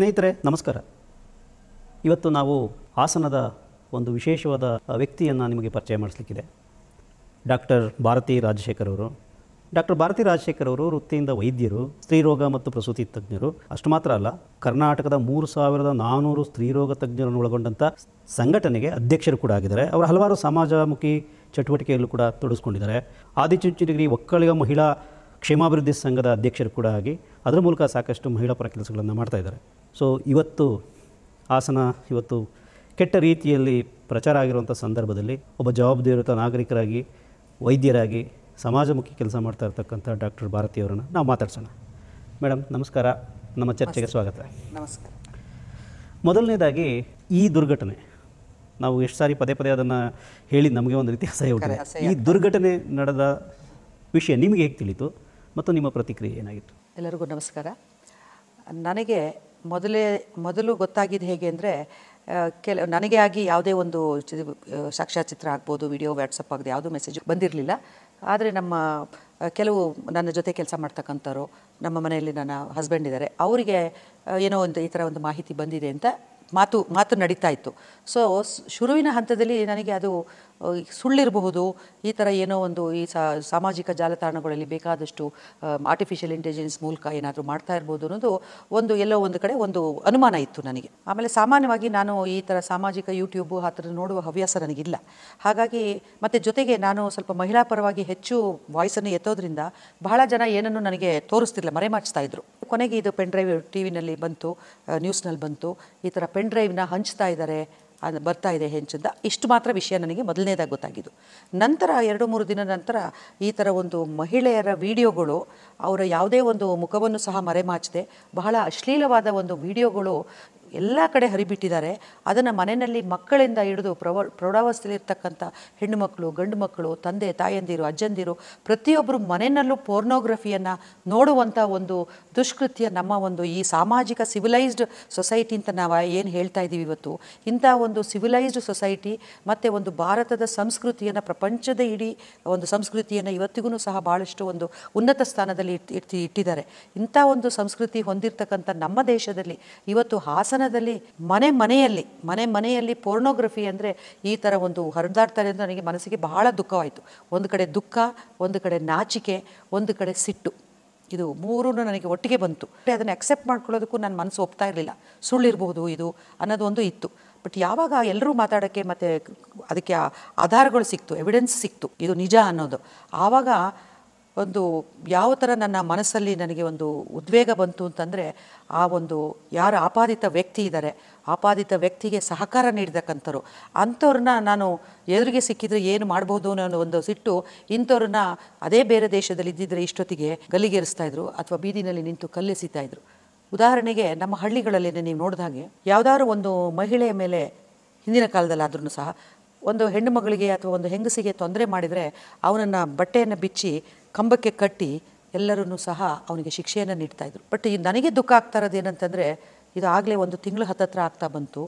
ಸ್ನೇಹಿತರೆ ನಮಸ್ಕಾರ ಇವತ್ತು ನಾವು ಹಾಸನದ ಒಂದು ವಿಶೇಷವಾದ ವ್ಯಕ್ತಿಯನ್ನು ನಿಮಗೆ ಪರಿಚಯ ಮಾಡಿಸ್ಲಿಕ್ಕಿದೆ ಡಾಕ್ಟರ್ ಭಾರತಿ ರಾಜಶೇಖರ್ ಅವರು ಡಾಕ್ಟರ್ ಭಾರತಿ ರಾಜಶೇಖರ್ ಅವರು ವೃತ್ತಿಯಿಂದ ವೈದ್ಯರು ಸ್ತ್ರೀರೋಗ ಮತ್ತು ಪ್ರಸೂತಿ ತಜ್ಞರು ಅಷ್ಟು ಮಾತ್ರ ಅಲ್ಲ ಕರ್ನಾಟಕದ ಮೂರು ಸಾವಿರದ ನಾನ್ನೂರು ಸ್ತ್ರೀರೋಗ ತಜ್ಞರನ್ನು ಒಳಗೊಂಡಂಥ ಸಂಘಟನೆಗೆ ಅಧ್ಯಕ್ಷರು ಕೂಡ ಆಗಿದ್ದಾರೆ ಅವರು ಹಲವಾರು ಸಮಾಜಮುಖಿ ಚಟುವಟಿಕೆಯಲ್ಲೂ ಕೂಡ ತೊಡಗಿಸ್ಕೊಂಡಿದ್ದಾರೆ ಆದಿಚುಂಚನಗಿರಿ ಒಕ್ಕಳಿಗ ಮಹಿಳಾ ಕ್ಷೇಮಾಭಿವೃದ್ಧಿ ಸಂಘದ ಅಧ್ಯಕ್ಷರು ಕೂಡ ಆಗಿ ಅದರ ಮೂಲಕ ಸಾಕಷ್ಟು ಮಹಿಳಾ ಪರ ಕೆಲಸಗಳನ್ನು ಮಾಡ್ತಾ ಇದ್ದಾರೆ ಸೊ ಇವತ್ತು ಹಾಸನ ಇವತ್ತು ಕೆಟ್ಟ ರೀತಿಯಲ್ಲಿ ಪ್ರಚಾರ ಆಗಿರುವಂಥ ಸಂದರ್ಭದಲ್ಲಿ ಒಬ್ಬ ಜವಾಬ್ದಾರಿಯುತ ನಾಗರಿಕರಾಗಿ ವೈದ್ಯರಾಗಿ ಸಮಾಜಮುಖಿ ಕೆಲಸ ಮಾಡ್ತಾ ಇರ್ತಕ್ಕಂಥ ಡಾಕ್ಟರ್ ಭಾರತಿಯವರನ್ನು ನಾವು ಮಾತಾಡ್ಸೋಣ ಮೇಡಮ್ ನಮಸ್ಕಾರ ನಮ್ಮ ಚರ್ಚೆಗೆ ಸ್ವಾಗತ ನಮಸ್ಕಾರ ಮೊದಲನೇದಾಗಿ ಈ ದುರ್ಘಟನೆ ನಾವು ಎಷ್ಟು ಸಾರಿ ಪದೇ ಪದೇ ಅದನ್ನು ಹೇಳಿ ನಮಗೆ ಒಂದು ರೀತಿ ಅಸಹ್ಯ ಉಂಟು ಈ ದುರ್ಘಟನೆ ನಡೆದ ವಿಷಯ ನಿಮಗೆ ಹೇಗೆ ತಿಳಿತು ಮತ್ತು ನಿಮ್ಮ ಪ್ರತಿಕ್ರಿಯೆ ಏನಾಗಿತ್ತು ಎಲ್ಲರಿಗೂ ನಮಸ್ಕಾರ ನನಗೆ ಮೊದಲೇ ಮೊದಲು ಗೊತ್ತಾಗಿದ್ದು ಹೇಗೆ ಅಂದರೆ ಕೆಲ ನನಗೆ ಆಗಿ ಯಾವುದೇ ಒಂದು ಸಾಕ್ಷ್ಯಚಿತ್ರ ಆಗ್ಬೋದು ವಿಡಿಯೋ ವ್ಯಾಟ್ಸಪ್ ಆಗದೆ ಯಾವುದೂ ಮೆಸೇಜ್ ಬಂದಿರಲಿಲ್ಲ ಆದರೆ ನಮ್ಮ ಕೆಲವು ನನ್ನ ಜೊತೆ ಕೆಲಸ ಮಾಡ್ತಕ್ಕಂಥವ್ರು ನಮ್ಮ ಮನೆಯಲ್ಲಿ ನನ್ನ ಹಸ್ಬೆಂಡ್ ಇದ್ದಾರೆ ಅವರಿಗೆ ಏನೋ ಒಂದು ಈ ಥರ ಒಂದು ಮಾಹಿತಿ ಬಂದಿದೆ ಅಂತ ಮಾತು ಮಾತು ನಡೀತಾ ಇತ್ತು ಸೊ ಶುರುವಿನ ಹಂತದಲ್ಲಿ ನನಗೆ ಅದು ಸುಳ್ಳಿರಬಹುದು ಈ ಥರ ಏನೋ ಒಂದು ಈ ಸಾಮಾಜಿಕ ಜಾಲತಾಣಗಳಲ್ಲಿ ಬೇಕಾದಷ್ಟು ಆರ್ಟಿಫಿಷಿಯಲ್ ಇಂಟೆಲಿಜೆನ್ಸ್ ಮೂಲಕ ಏನಾದರೂ ಮಾಡ್ತಾ ಇರ್ಬೋದು ಅನ್ನೋದು ಒಂದು ಎಲ್ಲೋ ಒಂದು ಕಡೆ ಒಂದು ಅನುಮಾನ ಇತ್ತು ನನಗೆ ಆಮೇಲೆ ಸಾಮಾನ್ಯವಾಗಿ ನಾನು ಈ ಥರ ಸಾಮಾಜಿಕ ಯೂಟ್ಯೂಬು ಆ ಥರ ನೋಡುವ ಹವ್ಯಾಸ ನನಗಿಲ್ಲ ಹಾಗಾಗಿ ಮತ್ತು ಜೊತೆಗೆ ನಾನು ಸ್ವಲ್ಪ ಮಹಿಳಾ ಪರವಾಗಿ ಹೆಚ್ಚು ವಾಯ್ಸನ್ನು ಎತ್ತೋದ್ರಿಂದ ಬಹಳ ಜನ ಏನನ್ನು ನನಗೆ ತೋರಿಸ್ತಿಲ್ಲ ಮರೆಮಾಚ್ತಾ ಇದ್ದರು ಕೊನೆಗೆ ಇದು ಪೆನ್ ಡ್ರೈವ್ ಟಿ ವಿನಲ್ಲಿ ಬಂತು ನ್ಯೂಸ್ನಲ್ಲಿ ಬಂತು ಈ ಥರ ಪೆನ್ ಡ್ರೈವ್ನ ಹಂಚ್ತಾ ಇದ್ದಾರೆ ಅದು ಬರ್ತಾ ಇದೆ ಹೆಂಚಿಂದ ಇಷ್ಟು ಮಾತ್ರ ವಿಷಯ ನನಗೆ ಮೊದಲನೇದಾಗಿ ಗೊತ್ತಾಗಿದ್ದು ನಂತರ ಎರಡು ಮೂರು ದಿನ ನಂತರ ಈ ಥರ ಒಂದು ಮಹಿಳೆಯರ ವಿಡಿಯೋಗಳು ಅವರ ಯಾವುದೇ ಒಂದು ಮುಖವನ್ನು ಸಹ ಮರೆಮಾಚದೆ ಬಹಳ ಅಶ್ಲೀಲವಾದ ಒಂದು ವಿಡಿಯೋಗಳು ಎಲ್ಲ ಕಡೆ ಹರಿಬಿಟ್ಟಿದ್ದಾರೆ ಅದನ್ನು ಮನೆಯಲ್ಲಿ ಮಕ್ಕಳಿಂದ ಹಿಡಿದು ಪ್ರವ ಪ್ರೌಢಾವಸ್ಥೆಯಲ್ಲಿರ್ತಕ್ಕಂಥ ಹೆಣ್ಣು ಮಕ್ಕಳು ಗಂಡು ಮಕ್ಕಳು ತಂದೆ ತಾಯಂದಿರು ಅಜ್ಜಂದಿರು ಪ್ರತಿಯೊಬ್ಬರು ಮನೆಯಲ್ಲೂ ಪೋರ್ನೋಗ್ರಫಿಯನ್ನು ನೋಡುವಂಥ ಒಂದು ದುಷ್ಕೃತ್ಯ ನಮ್ಮ ಒಂದು ಈ ಸಾಮಾಜಿಕ ಸಿವಿಲೈಸ್ಡ್ ಸೊಸೈಟಿ ಅಂತ ನಾವು ಏನು ಹೇಳ್ತಾ ಇದ್ದೀವಿ ಇವತ್ತು ಇಂಥ ಒಂದು ಸಿವಿಲೈಸ್ಡ್ ಸೊಸೈಟಿ ಮತ್ತು ಒಂದು ಭಾರತದ ಸಂಸ್ಕೃತಿಯನ್ನು ಪ್ರಪಂಚದ ಇಡೀ ಒಂದು ಸಂಸ್ಕೃತಿಯನ್ನು ಇವತ್ತಿಗೂ ಸಹ ಭಾಳಷ್ಟು ಒಂದು ಉನ್ನತ ಸ್ಥಾನದಲ್ಲಿ ಇಟ್ಟಿ ಇಟ್ಟಿದ್ದಾರೆ ಇಂಥ ಒಂದು ಸಂಸ್ಕೃತಿ ಹೊಂದಿರತಕ್ಕಂಥ ನಮ್ಮ ದೇಶದಲ್ಲಿ ಇವತ್ತು ಹಾಸನ ಕಥನದಲ್ಲಿ ಮನೆ ಮನೆಯಲ್ಲಿ ಮನೆ ಮನೆಯಲ್ಲಿ ಪೋರ್ನೋಗ್ರಫಿ ಅಂದರೆ ಈ ಥರ ಒಂದು ಹರಿದಾಡ್ತಾರೆ ಅಂದರೆ ನನಗೆ ಮನಸ್ಸಿಗೆ ಬಹಳ ದುಃಖವಾಯಿತು ಒಂದು ಕಡೆ ದುಃಖ ಒಂದು ಕಡೆ ನಾಚಿಕೆ ಒಂದು ಕಡೆ ಸಿಟ್ಟು ಇದು ಮೂರೂ ನನಗೆ ಒಟ್ಟಿಗೆ ಬಂತು ಅದನ್ನು ಅಕ್ಸೆಪ್ಟ್ ಮಾಡ್ಕೊಳ್ಳೋದಕ್ಕೂ ನನ್ನ ಮನಸ್ಸು ಒಪ್ತಾ ಇರಲಿಲ್ಲ ಸುಳ್ಳಿರಬಹುದು ಇದು ಅನ್ನೋದೊಂದು ಇತ್ತು ಬಟ್ ಯಾವಾಗ ಎಲ್ಲರೂ ಮಾತಾಡೋಕ್ಕೆ ಮತ್ತು ಅದಕ್ಕೆ ಆಧಾರಗಳು ಸಿಕ್ತು ಎವಿಡೆನ್ಸ್ ಸಿಕ್ತು ಇದು ನಿಜ ಅನ್ನೋದು ಆವಾಗ ಒಂದು ಯಾವ ಥರ ನನ್ನ ಮನಸ್ಸಲ್ಲಿ ನನಗೆ ಒಂದು ಉದ್ವೇಗ ಬಂತು ಅಂತಂದರೆ ಆ ಒಂದು ಯಾರು ಆಪಾದಿತ ವ್ಯಕ್ತಿ ಇದ್ದಾರೆ ಆಪಾದಿತ ವ್ಯಕ್ತಿಗೆ ಸಹಕಾರ ನೀಡತಕ್ಕಂಥವ್ರು ಅಂಥವ್ರನ್ನ ನಾನು ಎದುರಿಗೆ ಸಿಕ್ಕಿದರೆ ಏನು ಮಾಡ್ಬೋದು ಅನ್ನೋ ಒಂದು ಸಿಟ್ಟು ಇಂಥವ್ರನ್ನ ಅದೇ ಬೇರೆ ದೇಶದಲ್ಲಿ ಇದ್ದಿದ್ದರೆ ಇಷ್ಟೊತ್ತಿಗೆ ಗಲ್ಲಿಗೇರಿಸ್ತಾ ಇದ್ರು ಅಥವಾ ಬೀದಿನಲ್ಲಿ ನಿಂತು ಕಲ್ಲೆಸಿತಾ ಇದ್ರು ಉದಾಹರಣೆಗೆ ನಮ್ಮ ಹಳ್ಳಿಗಳಲ್ಲಿ ನೀವು ನೋಡಿದ ಹಾಗೆ ಯಾವುದಾದ್ರು ಒಂದು ಮಹಿಳೆಯ ಮೇಲೆ ಹಿಂದಿನ ಕಾಲದಲ್ಲಾದ್ರೂ ಸಹ ಒಂದು ಹೆಣ್ಣು ಮಗಳಿಗೆ ಅಥವಾ ಒಂದು ಹೆಂಗಸಿಗೆ ತೊಂದರೆ ಮಾಡಿದರೆ ಅವನನ್ನು ಬಟ್ಟೆಯನ್ನು ಬಿಚ್ಚಿ ಕಂಬಕ್ಕೆ ಕಟ್ಟಿ ಎಲ್ಲರೂ ಸಹ ಅವನಿಗೆ ಶಿಕ್ಷೆಯನ್ನು ನೀಡ್ತಾಯಿದ್ರು ಬಟ್ ಈ ನನಗೆ ದುಃಖ ಆಗ್ತಾ ಏನಂತಂದರೆ ಇದು ಆಗಲೇ ಒಂದು ತಿಂಗಳು ಹತ್ತತ್ರ ಆಗ್ತಾ ಬಂತು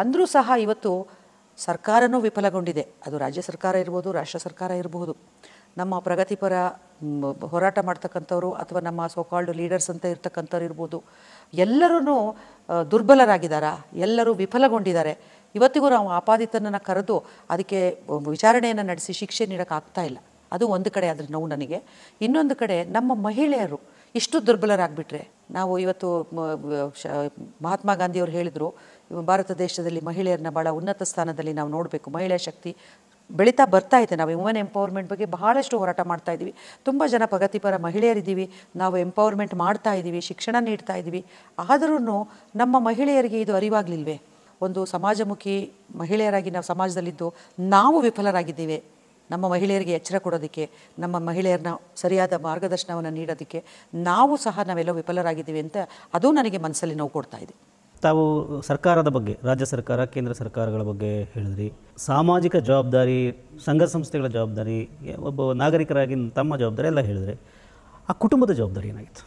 ಅಂದರೂ ಸಹ ಇವತ್ತು ಸರ್ಕಾರನೂ ವಿಫಲಗೊಂಡಿದೆ ಅದು ರಾಜ್ಯ ಸರ್ಕಾರ ಇರ್ಬೋದು ರಾಷ್ಟ್ರ ಸರ್ಕಾರ ಇರಬಹುದು ನಮ್ಮ ಪ್ರಗತಿಪರ ಹೋರಾಟ ಮಾಡ್ತಕ್ಕಂಥವ್ರು ಅಥವಾ ನಮ್ಮ ಸೋಕಾಲ್ಡ್ ಲೀಡರ್ಸ್ ಅಂತ ಇರ್ತಕ್ಕಂಥವ್ರು ಇರ್ಬೋದು ಎಲ್ಲರೂ ದುರ್ಬಲರಾಗಿದ್ದಾರೆ ಎಲ್ಲರೂ ವಿಫಲಗೊಂಡಿದ್ದಾರೆ ಇವತ್ತಿಗೂ ನಾವು ಆಪಾದಿತನನ್ನು ಕರೆದು ಅದಕ್ಕೆ ವಿಚಾರಣೆಯನ್ನು ನಡೆಸಿ ಶಿಕ್ಷೆ ನೀಡೋಕ್ಕಾಗ್ತಾ ಇಲ್ಲ ಅದು ಒಂದು ಕಡೆ ಆದರೆ ನೋವು ನನಗೆ ಇನ್ನೊಂದು ಕಡೆ ನಮ್ಮ ಮಹಿಳೆಯರು ಇಷ್ಟು ದುರ್ಬಲರಾಗಿಬಿಟ್ರೆ ನಾವು ಇವತ್ತು ಮಹಾತ್ಮ ಗಾಂಧಿಯವರು ಹೇಳಿದರು ಭಾರತ ದೇಶದಲ್ಲಿ ಮಹಿಳೆಯರನ್ನ ಭಾಳ ಉನ್ನತ ಸ್ಥಾನದಲ್ಲಿ ನಾವು ನೋಡಬೇಕು ಮಹಿಳಾ ಶಕ್ತಿ ಬೆಳೀತಾ ಬರ್ತಾ ಇದೆ ನಾವು ವುಮೆನ್ ಎಂಪವರ್ಮೆಂಟ್ ಬಗ್ಗೆ ಬಹಳಷ್ಟು ಹೋರಾಟ ಮಾಡ್ತಾ ಇದ್ದೀವಿ ತುಂಬ ಜನ ಪ್ರಗತಿಪರ ಮಹಿಳೆಯರಿದ್ದೀವಿ ನಾವು ಎಂಪವರ್ಮೆಂಟ್ ಮಾಡ್ತಾ ಇದ್ದೀವಿ ಶಿಕ್ಷಣ ನೀಡ್ತಾ ಇದ್ದೀವಿ ಆದರೂ ನಮ್ಮ ಮಹಿಳೆಯರಿಗೆ ಇದು ಅರಿವಾಗಲಿಲ್ವೇ ಒಂದು ಸಮಾಜಮುಖಿ ಮಹಿಳೆಯರಾಗಿ ನಾವು ಸಮಾಜದಲ್ಲಿದ್ದು ನಾವು ವಿಫಲರಾಗಿದ್ದೇವೆ ನಮ್ಮ ಮಹಿಳೆಯರಿಗೆ ಎಚ್ಚರ ಕೊಡೋದಕ್ಕೆ ನಮ್ಮ ಮಹಿಳೆಯರನ್ನ ಸರಿಯಾದ ಮಾರ್ಗದರ್ಶನವನ್ನು ನೀಡೋದಕ್ಕೆ ನಾವು ಸಹ ನಾವೆಲ್ಲ ವಿಫಲರಾಗಿದ್ದೀವಿ ಅಂತ ಅದು ನನಗೆ ಮನಸ್ಸಲ್ಲಿ ನೋವು ಕೊಡ್ತಾ ಇದೆ ತಾವು ಸರ್ಕಾರದ ಬಗ್ಗೆ ರಾಜ್ಯ ಸರ್ಕಾರ ಕೇಂದ್ರ ಸರ್ಕಾರಗಳ ಬಗ್ಗೆ ಹೇಳಿದ್ರಿ ಸಾಮಾಜಿಕ ಜವಾಬ್ದಾರಿ ಸಂಘ ಸಂಸ್ಥೆಗಳ ಜವಾಬ್ದಾರಿ ಒಬ್ಬ ನಾಗರಿಕರಾಗಿ ತಮ್ಮ ಜವಾಬ್ದಾರಿ ಎಲ್ಲ ಹೇಳಿದರೆ ಆ ಕುಟುಂಬದ ಜವಾಬ್ದಾರಿ ಏನಾಗಿತ್ತು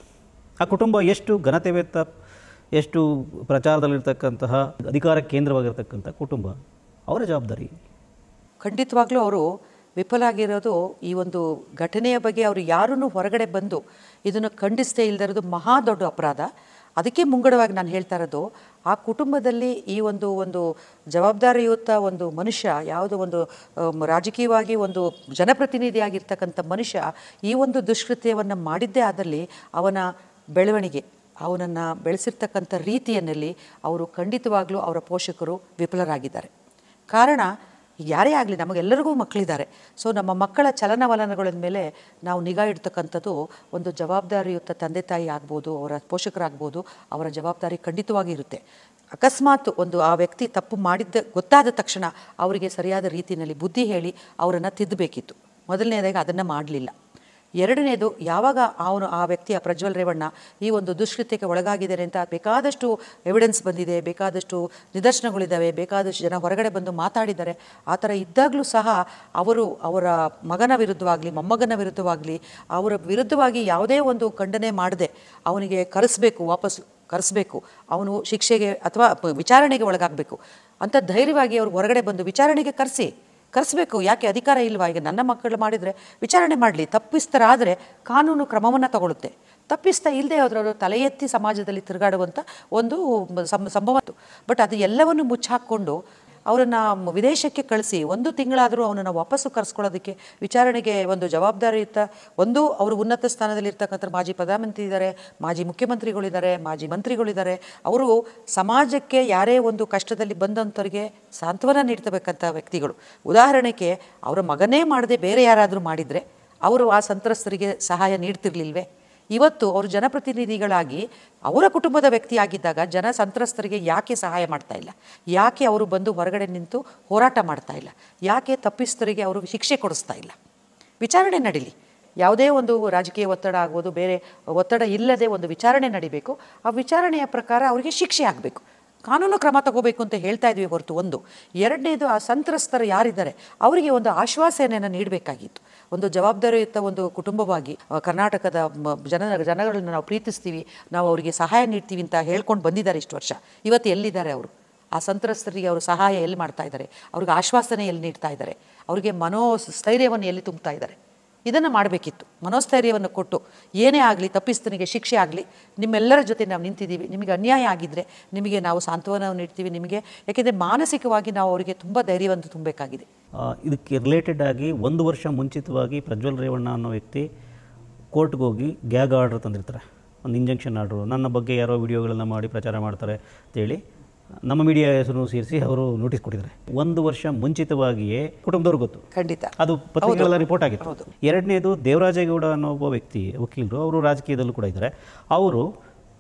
ಆ ಕುಟುಂಬ ಎಷ್ಟು ಘನತೆವೆತ್ತ ಎಷ್ಟು ಪ್ರಚಾರದಲ್ಲಿರ್ತಕ್ಕಂತಹ ಅಧಿಕಾರ ಕೇಂದ್ರವಾಗಿರ್ತಕ್ಕಂಥ ಕುಟುಂಬ ಅವರ ಜವಾಬ್ದಾರಿ ಖಂಡಿತವಾಗ್ಲೂ ಅವರು ವಿಫಲ ಆಗಿರೋದು ಈ ಒಂದು ಘಟನೆಯ ಬಗ್ಗೆ ಅವರು ಯಾರೂ ಹೊರಗಡೆ ಬಂದು ಇದನ್ನು ಖಂಡಿಸದೇ ಇಲ್ದಿರೋದು ಮಹಾ ದೊಡ್ಡ ಅಪರಾಧ ಅದಕ್ಕೆ ಮುಂಗಡವಾಗಿ ನಾನು ಹೇಳ್ತಾ ಇರೋದು ಆ ಕುಟುಂಬದಲ್ಲಿ ಈ ಒಂದು ಒಂದು ಜವಾಬ್ದಾರಿಯುತ ಒಂದು ಮನುಷ್ಯ ಯಾವುದೋ ಒಂದು ರಾಜಕೀಯವಾಗಿ ಒಂದು ಜನಪ್ರತಿನಿಧಿಯಾಗಿರ್ತಕ್ಕಂಥ ಮನುಷ್ಯ ಈ ಒಂದು ದುಷ್ಕೃತ್ಯವನ್ನು ಮಾಡಿದ್ದೇ ಆದಲ್ಲಿ ಅವನ ಬೆಳವಣಿಗೆ ಅವನನ್ನು ಬೆಳೆಸಿರ್ತಕ್ಕಂಥ ರೀತಿಯಲ್ಲಿ ಅವರು ಖಂಡಿತವಾಗಲೂ ಅವರ ಪೋಷಕರು ವಿಫಲರಾಗಿದ್ದಾರೆ ಕಾರಣ ಯಾರೇ ಆಗಲಿ ನಮಗೆಲ್ಲರಿಗೂ ಮಕ್ಕಳಿದ್ದಾರೆ ಸೊ ನಮ್ಮ ಮಕ್ಕಳ ಚಲನವಲನಗಳ ಮೇಲೆ ನಾವು ನಿಗಾ ಇಡ್ತಕ್ಕಂಥದ್ದು ಒಂದು ಜವಾಬ್ದಾರಿಯುತ ತಂದೆ ತಾಯಿ ಆಗ್ಬೋದು ಅವರ ಪೋಷಕರಾಗ್ಬೋದು ಅವರ ಜವಾಬ್ದಾರಿ ಖಂಡಿತವಾಗಿ ಇರುತ್ತೆ ಅಕಸ್ಮಾತ್ ಒಂದು ಆ ವ್ಯಕ್ತಿ ತಪ್ಪು ಮಾಡಿದ್ದ ಗೊತ್ತಾದ ತಕ್ಷಣ ಅವರಿಗೆ ಸರಿಯಾದ ರೀತಿಯಲ್ಲಿ ಬುದ್ಧಿ ಹೇಳಿ ಅವರನ್ನು ತಿದ್ದಬೇಕಿತ್ತು ಮೊದಲನೇದಾಗಿ ಅದನ್ನು ಮಾಡಲಿಲ್ಲ ಎರಡನೇದು ಯಾವಾಗ ಅವನು ಆ ವ್ಯಕ್ತಿಯ ಪ್ರಜ್ವಲ್ ರೇವಣ್ಣ ಈ ಒಂದು ದುಷ್ಕೃತ್ಯಕ್ಕೆ ಒಳಗಾಗಿದ್ದಾರೆ ಅಂತ ಬೇಕಾದಷ್ಟು ಎವಿಡೆನ್ಸ್ ಬಂದಿದೆ ಬೇಕಾದಷ್ಟು ನಿದರ್ಶನಗಳಿದ್ದಾವೆ ಬೇಕಾದಷ್ಟು ಜನ ಹೊರಗಡೆ ಬಂದು ಮಾತಾಡಿದ್ದಾರೆ ಆ ಥರ ಇದ್ದಾಗಲೂ ಸಹ ಅವರು ಅವರ ಮಗನ ವಿರುದ್ಧವಾಗಲಿ ಮೊಮ್ಮಗನ ವಿರುದ್ಧವಾಗಲಿ ಅವರ ವಿರುದ್ಧವಾಗಿ ಯಾವುದೇ ಒಂದು ಖಂಡನೆ ಮಾಡದೆ ಅವನಿಗೆ ಕರೆಸಬೇಕು ವಾಪಸ್ಸು ಕರೆಸಬೇಕು ಅವನು ಶಿಕ್ಷೆಗೆ ಅಥವಾ ವಿಚಾರಣೆಗೆ ಒಳಗಾಗಬೇಕು ಅಂತ ಧೈರ್ಯವಾಗಿ ಅವರು ಹೊರಗಡೆ ಬಂದು ವಿಚಾರಣೆಗೆ ಕರೆಸಿ ಕರೆಸಬೇಕು ಯಾಕೆ ಅಧಿಕಾರ ಇಲ್ವಾ ಈಗ ನನ್ನ ಮಕ್ಕಳು ಮಾಡಿದರೆ ವಿಚಾರಣೆ ಮಾಡಲಿ ತಪ್ಪಿಸ್ತಾರಾದರೆ ಕಾನೂನು ಕ್ರಮವನ್ನು ತಗೊಳ್ಳುತ್ತೆ ತಪ್ಪಿಸ್ತಾ ಇಲ್ಲದೆ ಅದರವರು ತಲೆ ಎತ್ತಿ ಸಮಾಜದಲ್ಲಿ ತಿರುಗಾಡುವಂಥ ಒಂದು ಸಂಭವ ಬಟ್ ಅದು ಎಲ್ಲವನ್ನು ಮುಚ್ಚಾಕ್ಕೊಂಡು ಅವರನ್ನು ವಿದೇಶಕ್ಕೆ ಕಳಿಸಿ ಒಂದು ತಿಂಗಳಾದರೂ ಅವನನ್ನು ವಾಪಸ್ಸು ಕರೆಸ್ಕೊಳ್ಳೋದಕ್ಕೆ ವಿಚಾರಣೆಗೆ ಒಂದು ಜವಾಬ್ದಾರಿಯುತ ಒಂದು ಅವರು ಉನ್ನತ ಸ್ಥಾನದಲ್ಲಿರ್ತಕ್ಕಂಥ ಮಾಜಿ ಪ್ರಧಾನಮಂತ್ರಿ ಇದ್ದಾರೆ ಮಾಜಿ ಮುಖ್ಯಮಂತ್ರಿಗಳಿದ್ದಾರೆ ಮಾಜಿ ಮಂತ್ರಿಗಳಿದ್ದಾರೆ ಅವರು ಸಮಾಜಕ್ಕೆ ಯಾರೇ ಒಂದು ಕಷ್ಟದಲ್ಲಿ ಬಂದಂಥವ್ರಿಗೆ ಸಾಂತ್ವನ ನೀಡ್ತಬೇಕಂಥ ವ್ಯಕ್ತಿಗಳು ಉದಾಹರಣೆಗೆ ಅವರ ಮಗನೇ ಮಾಡದೆ ಬೇರೆ ಯಾರಾದರೂ ಮಾಡಿದರೆ ಅವರು ಆ ಸಂತ್ರಸ್ತರಿಗೆ ಸಹಾಯ ನೀಡ್ತಿರ್ಲಿಲ್ವೇ ಇವತ್ತು ಅವರು ಜನಪ್ರತಿನಿಧಿಗಳಾಗಿ ಅವರ ಕುಟುಂಬದ ವ್ಯಕ್ತಿಯಾಗಿದ್ದಾಗ ಜನ ಸಂತ್ರಸ್ತರಿಗೆ ಯಾಕೆ ಸಹಾಯ ಮಾಡ್ತಾ ಇಲ್ಲ ಯಾಕೆ ಅವರು ಬಂದು ಹೊರಗಡೆ ನಿಂತು ಹೋರಾಟ ಮಾಡ್ತಾ ಇಲ್ಲ ಯಾಕೆ ತಪ್ಪಿಸ್ತರಿಗೆ ಅವರು ಶಿಕ್ಷೆ ಕೊಡಿಸ್ತಾ ಇಲ್ಲ ವಿಚಾರಣೆ ನಡೀಲಿ ಯಾವುದೇ ಒಂದು ರಾಜಕೀಯ ಒತ್ತಡ ಆಗ್ಬೋದು ಬೇರೆ ಒತ್ತಡ ಇಲ್ಲದೆ ಒಂದು ವಿಚಾರಣೆ ನಡಿಬೇಕು ಆ ವಿಚಾರಣೆಯ ಪ್ರಕಾರ ಅವರಿಗೆ ಶಿಕ್ಷೆ ಆಗಬೇಕು ಕಾನೂನು ಕ್ರಮ ತಗೋಬೇಕು ಅಂತ ಹೇಳ್ತಾ ಇದ್ವಿ ಹೊರತು ಒಂದು ಎರಡನೇದು ಆ ಸಂತ್ರಸ್ತರು ಯಾರಿದ್ದಾರೆ ಅವರಿಗೆ ಒಂದು ಆಶ್ವಾಸನೆಯನ್ನು ನೀಡಬೇಕಾಗಿತ್ತು ಒಂದು ಜವಾಬ್ದಾರಿಯುತ ಒಂದು ಕುಟುಂಬವಾಗಿ ಕರ್ನಾಟಕದ ಜನ ಜನಗಳನ್ನು ನಾವು ಪ್ರೀತಿಸ್ತೀವಿ ನಾವು ಅವರಿಗೆ ಸಹಾಯ ನೀಡ್ತೀವಿ ಅಂತ ಹೇಳ್ಕೊಂಡು ಬಂದಿದ್ದಾರೆ ಇಷ್ಟು ವರ್ಷ ಇವತ್ತು ಎಲ್ಲಿದ್ದಾರೆ ಅವರು ಆ ಸಂತ್ರಸ್ತರಿಗೆ ಅವರು ಸಹಾಯ ಎಲ್ಲಿ ಮಾಡ್ತಾ ಇದ್ದಾರೆ ಅವ್ರಿಗೆ ಆಶ್ವಾಸನೆ ಎಲ್ಲಿ ನೀಡ್ತಾ ಇದ್ದಾರೆ ಅವರಿಗೆ ಮನೋಸ್ಥೈರ್ಯವನ್ನು ಎಲ್ಲಿ ತುಂಬ್ತಾ ಇದ್ದಾರೆ ಇದನ್ನು ಮಾಡಬೇಕಿತ್ತು ಮನೋಸ್ಥೈರ್ಯವನ್ನು ಕೊಟ್ಟು ಏನೇ ಆಗಲಿ ತಪ್ಪಿಸ್ತನಿಗೆ ಶಿಕ್ಷೆ ಆಗಲಿ ನಿಮ್ಮೆಲ್ಲರ ಜೊತೆ ನಾವು ನಿಂತಿದ್ದೀವಿ ನಿಮಗೆ ಅನ್ಯಾಯ ಆಗಿದ್ದರೆ ನಿಮಗೆ ನಾವು ಸಾಂತ್ವನವನ್ನು ನೀಡ್ತೀವಿ ನಿಮಗೆ ಯಾಕೆಂದರೆ ಮಾನಸಿಕವಾಗಿ ನಾವು ಅವರಿಗೆ ತುಂಬ ಧೈರ್ಯವನ್ನು ತುಂಬಬೇಕಾಗಿದೆ ಇದಕ್ಕೆ ರಿಲೇಟೆಡ್ ಆಗಿ ಒಂದು ವರ್ಷ ಮುಂಚಿತವಾಗಿ ಪ್ರಜ್ವಲ್ ರೇವಣ್ಣ ಅನ್ನೋ ವ್ಯಕ್ತಿ ಕೋರ್ಟ್ಗೆ ಹೋಗಿ ಗ್ಯಾಗ್ ಆರ್ಡ್ರ್ ತಂದಿರ್ತಾರೆ ಒಂದು ಇಂಜೆಕ್ಷನ್ ಆರ್ಡ್ರು ನನ್ನ ಬಗ್ಗೆ ಯಾರೋ ವಿಡಿಯೋಗಳನ್ನು ಮಾಡಿ ಪ್ರಚಾರ ಮಾಡ್ತಾರೆ ಅಂತೇಳಿ ನಮ್ಮ ಮೀಡಿಯಾ ಹೆಸರು ಸೇರಿಸಿ ಅವರು ನೋಟಿಸ್ ಕೊಟ್ಟಿದ್ದಾರೆ ಒಂದು ವರ್ಷ ಮುಂಚಿತವಾಗಿಯೇ ಕುಟುಂಬದವ್ರು ಗೊತ್ತು ಖಂಡಿತ ಅದು ಪತ್ರಿಕೆಗಳ ರಿಪೋರ್ಟ್ ಆಗಿತ್ತು ಎರಡನೇದು ದೇವರಾಜೇಗೌಡ ಅನ್ನೋ ಒಬ್ಬ ವ್ಯಕ್ತಿ ವಕೀಲರು ಅವರು ರಾಜಕೀಯದಲ್ಲೂ ಕೂಡ ಇದ್ದಾರೆ ಅವರು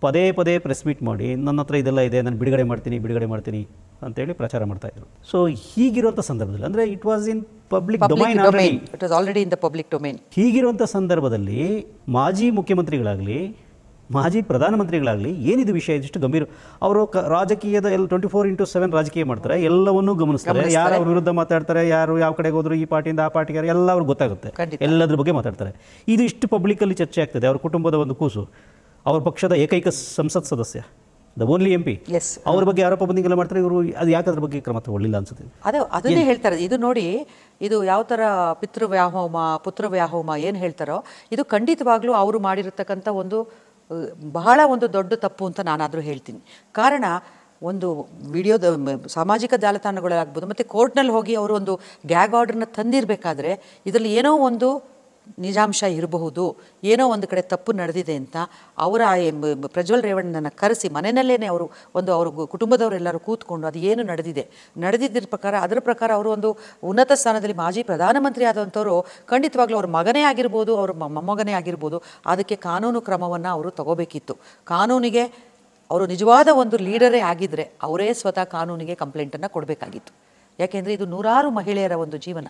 ಪದೇ ಪದೇ ಪ್ರೆಸ್ ಮೀಟ್ ಮಾಡಿ ನನ್ನ ಹತ್ರ ಇದೆಲ್ಲ ಇದೆ ನಾನು ಬಿಡುಗಡೆ ಮಾಡ್ತೀನಿ ಬಿಡುಗಡೆ ಮಾಡ್ತೀನಿ ಅಂತೇಳಿ ಪ್ರಚಾರ ಮಾಡ್ತಾ ಇದ್ರು ಸೊ ಹೀಗಿರುವಂಥ ಸಂದರ್ಭದಲ್ಲಿ ಅಂದರೆ it was in public domain it was already in the public domain ಹೀಗಿರುವಂಥ ಸಂದರ್ಭದಲ್ಲಿ ಮಾಜಿ ಮುಖ್ಯಮಂತ್ರಿಗಳಾಗಲಿ ಮಾಜಿ ಪ್ರಧಾನಮಂತ್ರಿಗಳಾಗಲಿ ಏನಿದು ವಿಷಯ ಇದಿಷ್ಟು ಗಂಭೀರ ಅವರು ಕ ರಾಜಕೀಯದ ಎಲ್ಲ ಟ್ವೆಂಟಿ ಫೋರ್ ಇಂಟು ಸೆವೆನ್ ರಾಜಕೀಯ ಮಾಡ್ತಾರೆ ಎಲ್ಲವನ್ನೂ ಗಮನಿಸ್ತಾರೆ ಯಾರು ಅವ್ರ ವಿರುದ್ಧ ಮಾತಾಡ್ತಾರೆ ಯಾರು ಯಾವ ಕಡೆಗೆ ಹೋದ್ರು ಈ ಪಾರ್ಟಿಯಿಂದ ಆ ಪಾರ್ಟಿಗೆ ಎಲ್ಲ ಅವ್ರಿಗೆ ಗೊತ್ತಾಗುತ್ತೆ ಎಲ್ಲದ್ರ ಬಗ್ಗೆ ಮಾತಾಡ್ತಾರೆ ಇದು ಇಷ್ಟು ಪಬ್ಲಿಕಲ್ಲಿ ಚರ್ಚೆ ಆಗ್ತದೆ ಅವ್ರ ಕುಟುಂಬದ ಒಂದು ಕೂಸು ಅವ್ರ ಪಕ್ಷದ ಏಕೈಕ ಸಂಸತ್ ಸದಸ್ಯ ದ ಓನ್ಲಿ ಎಂ ಪಿ ಅವ್ರ ಬಗ್ಗೆ ಆರೋಪ ಬಂದಿಂಗೆಲ್ಲ ಮಾಡ್ತಾರೆ ಇವರು ಅದು ಯಾಕೆ ಬಗ್ಗೆ ಕ್ರಮ ತಗೊಳ್ಳಿಲ್ಲ ಅನ್ಸುತ್ತೆ ಅದೇ ಅದನ್ನೇ ಹೇಳ್ತಾರೆ ಇದು ನೋಡಿ ಇದು ಯಾವ ಥರ ಪಿತೃ ವ್ಯಾಹೋಮ ಪುತ್ರ ವ್ಯಾಹೋಮ ಏನು ಹೇಳ್ತಾರೋ ಇದು ಖಂಡಿತವಾಗ್ಲೂ ಅವರು ಮಾಡಿರತಕ್ಕಂಥ ಒಂದು ಬಹಳ ಒಂದು ದೊಡ್ಡ ತಪ್ಪು ಅಂತ ನಾನಾದರೂ ಹೇಳ್ತೀನಿ ಕಾರಣ ಒಂದು ವಿಡಿಯೋದ ಸಾಮಾಜಿಕ ಜಾಲತಾಣಗಳಾಗ್ಬೋದು ಮತ್ತು ಕೋರ್ಟ್ನಲ್ಲಿ ಹೋಗಿ ಅವರು ಒಂದು ಗ್ಯಾಗ್ ಆರ್ಡ್ರನ್ನ ತಂದಿರಬೇಕಾದ್ರೆ ಇದರಲ್ಲಿ ಏನೋ ಒಂದು ನಿಜಾಂಶ ಇರಬಹುದು ಏನೋ ಒಂದು ಕಡೆ ತಪ್ಪು ನಡೆದಿದೆ ಅಂತ ಅವರ ಪ್ರಜ್ವಲ್ ರೇವಣ್ಣನ ಕರೆಸಿ ಮನೆಯಲ್ಲೇ ಅವರು ಒಂದು ಅವರು ಕುಟುಂಬದವರೆಲ್ಲರೂ ಕೂತ್ಕೊಂಡು ಅದು ಏನು ನಡೆದಿದೆ ನಡೆದಿದ್ದರ ಪ್ರಕಾರ ಅದರ ಪ್ರಕಾರ ಅವರು ಒಂದು ಉನ್ನತ ಸ್ಥಾನದಲ್ಲಿ ಮಾಜಿ ಪ್ರಧಾನಮಂತ್ರಿ ಆದಂಥವರು ಖಂಡಿತವಾಗ್ಲೂ ಅವ್ರ ಮಗನೇ ಆಗಿರ್ಬೋದು ಅವ್ರ ಮೊಮ್ಮಗನೇ ಆಗಿರ್ಬೋದು ಅದಕ್ಕೆ ಕಾನೂನು ಕ್ರಮವನ್ನು ಅವರು ತಗೋಬೇಕಿತ್ತು ಕಾನೂನಿಗೆ ಅವರು ನಿಜವಾದ ಒಂದು ಲೀಡರೇ ಆಗಿದ್ದರೆ ಅವರೇ ಸ್ವತಃ ಕಾನೂನಿಗೆ ಕಂಪ್ಲೇಂಟನ್ನು ಕೊಡಬೇಕಾಗಿತ್ತು ಯಾಕೆಂದರೆ ಇದು ನೂರಾರು ಮಹಿಳೆಯರ ಒಂದು ಜೀವನ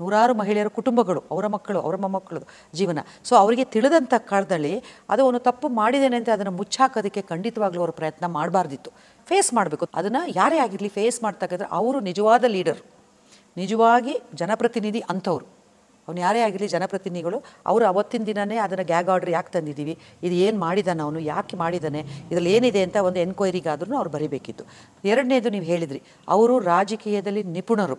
ನೂರಾರು ಮಹಿಳೆಯರ ಕುಟುಂಬಗಳು ಅವರ ಮಕ್ಕಳು ಅವರ ಮೊಮ್ಮಕ್ಕಳು ಜೀವನ ಸೊ ಅವರಿಗೆ ತಿಳಿದಂಥ ಕಾಲದಲ್ಲಿ ಅದು ಅವನು ತಪ್ಪು ಮಾಡಿದ್ದೇನೆ ಅಂತ ಅದನ್ನು ಮುಚ್ಚಾಕೋದಕ್ಕೆ ಖಂಡಿತವಾಗ್ಲೂ ಅವರು ಪ್ರಯತ್ನ ಮಾಡಬಾರ್ದಿತ್ತು ಫೇಸ್ ಮಾಡಬೇಕು ಅದನ್ನು ಯಾರೇ ಆಗಿರಲಿ ಫೇಸ್ ಮಾಡ್ತಕ್ಕಂದ್ರೆ ಅವರು ನಿಜವಾದ ಲೀಡರ್ ನಿಜವಾಗಿ ಜನಪ್ರತಿನಿಧಿ ಅಂಥವ್ರು ಅವ್ನು ಯಾರೇ ಆಗಿರಲಿ ಜನಪ್ರತಿನಿಧಿಗಳು ಅವರು ಅವತ್ತಿನ ದಿನವೇ ಅದನ್ನು ಗ್ಯಾಗ್ ಆರ್ಡ್ರ್ ಯಾಕೆ ತಂದಿದ್ದೀವಿ ಇದು ಏನು ಮಾಡಿದ್ದಾನೆ ಅವನು ಯಾಕೆ ಮಾಡಿದ್ದಾನೆ ಇದರಲ್ಲಿ ಏನಿದೆ ಅಂತ ಒಂದು ಎನ್ಕ್ವೈರಿಗಾದ್ರೂ ಅವ್ರು ಬರೀಬೇಕಿತ್ತು ಎರಡನೇದು ನೀವು ಹೇಳಿದ್ರಿ ಅವರು ರಾಜಕೀಯದಲ್ಲಿ ನಿಪುಣರು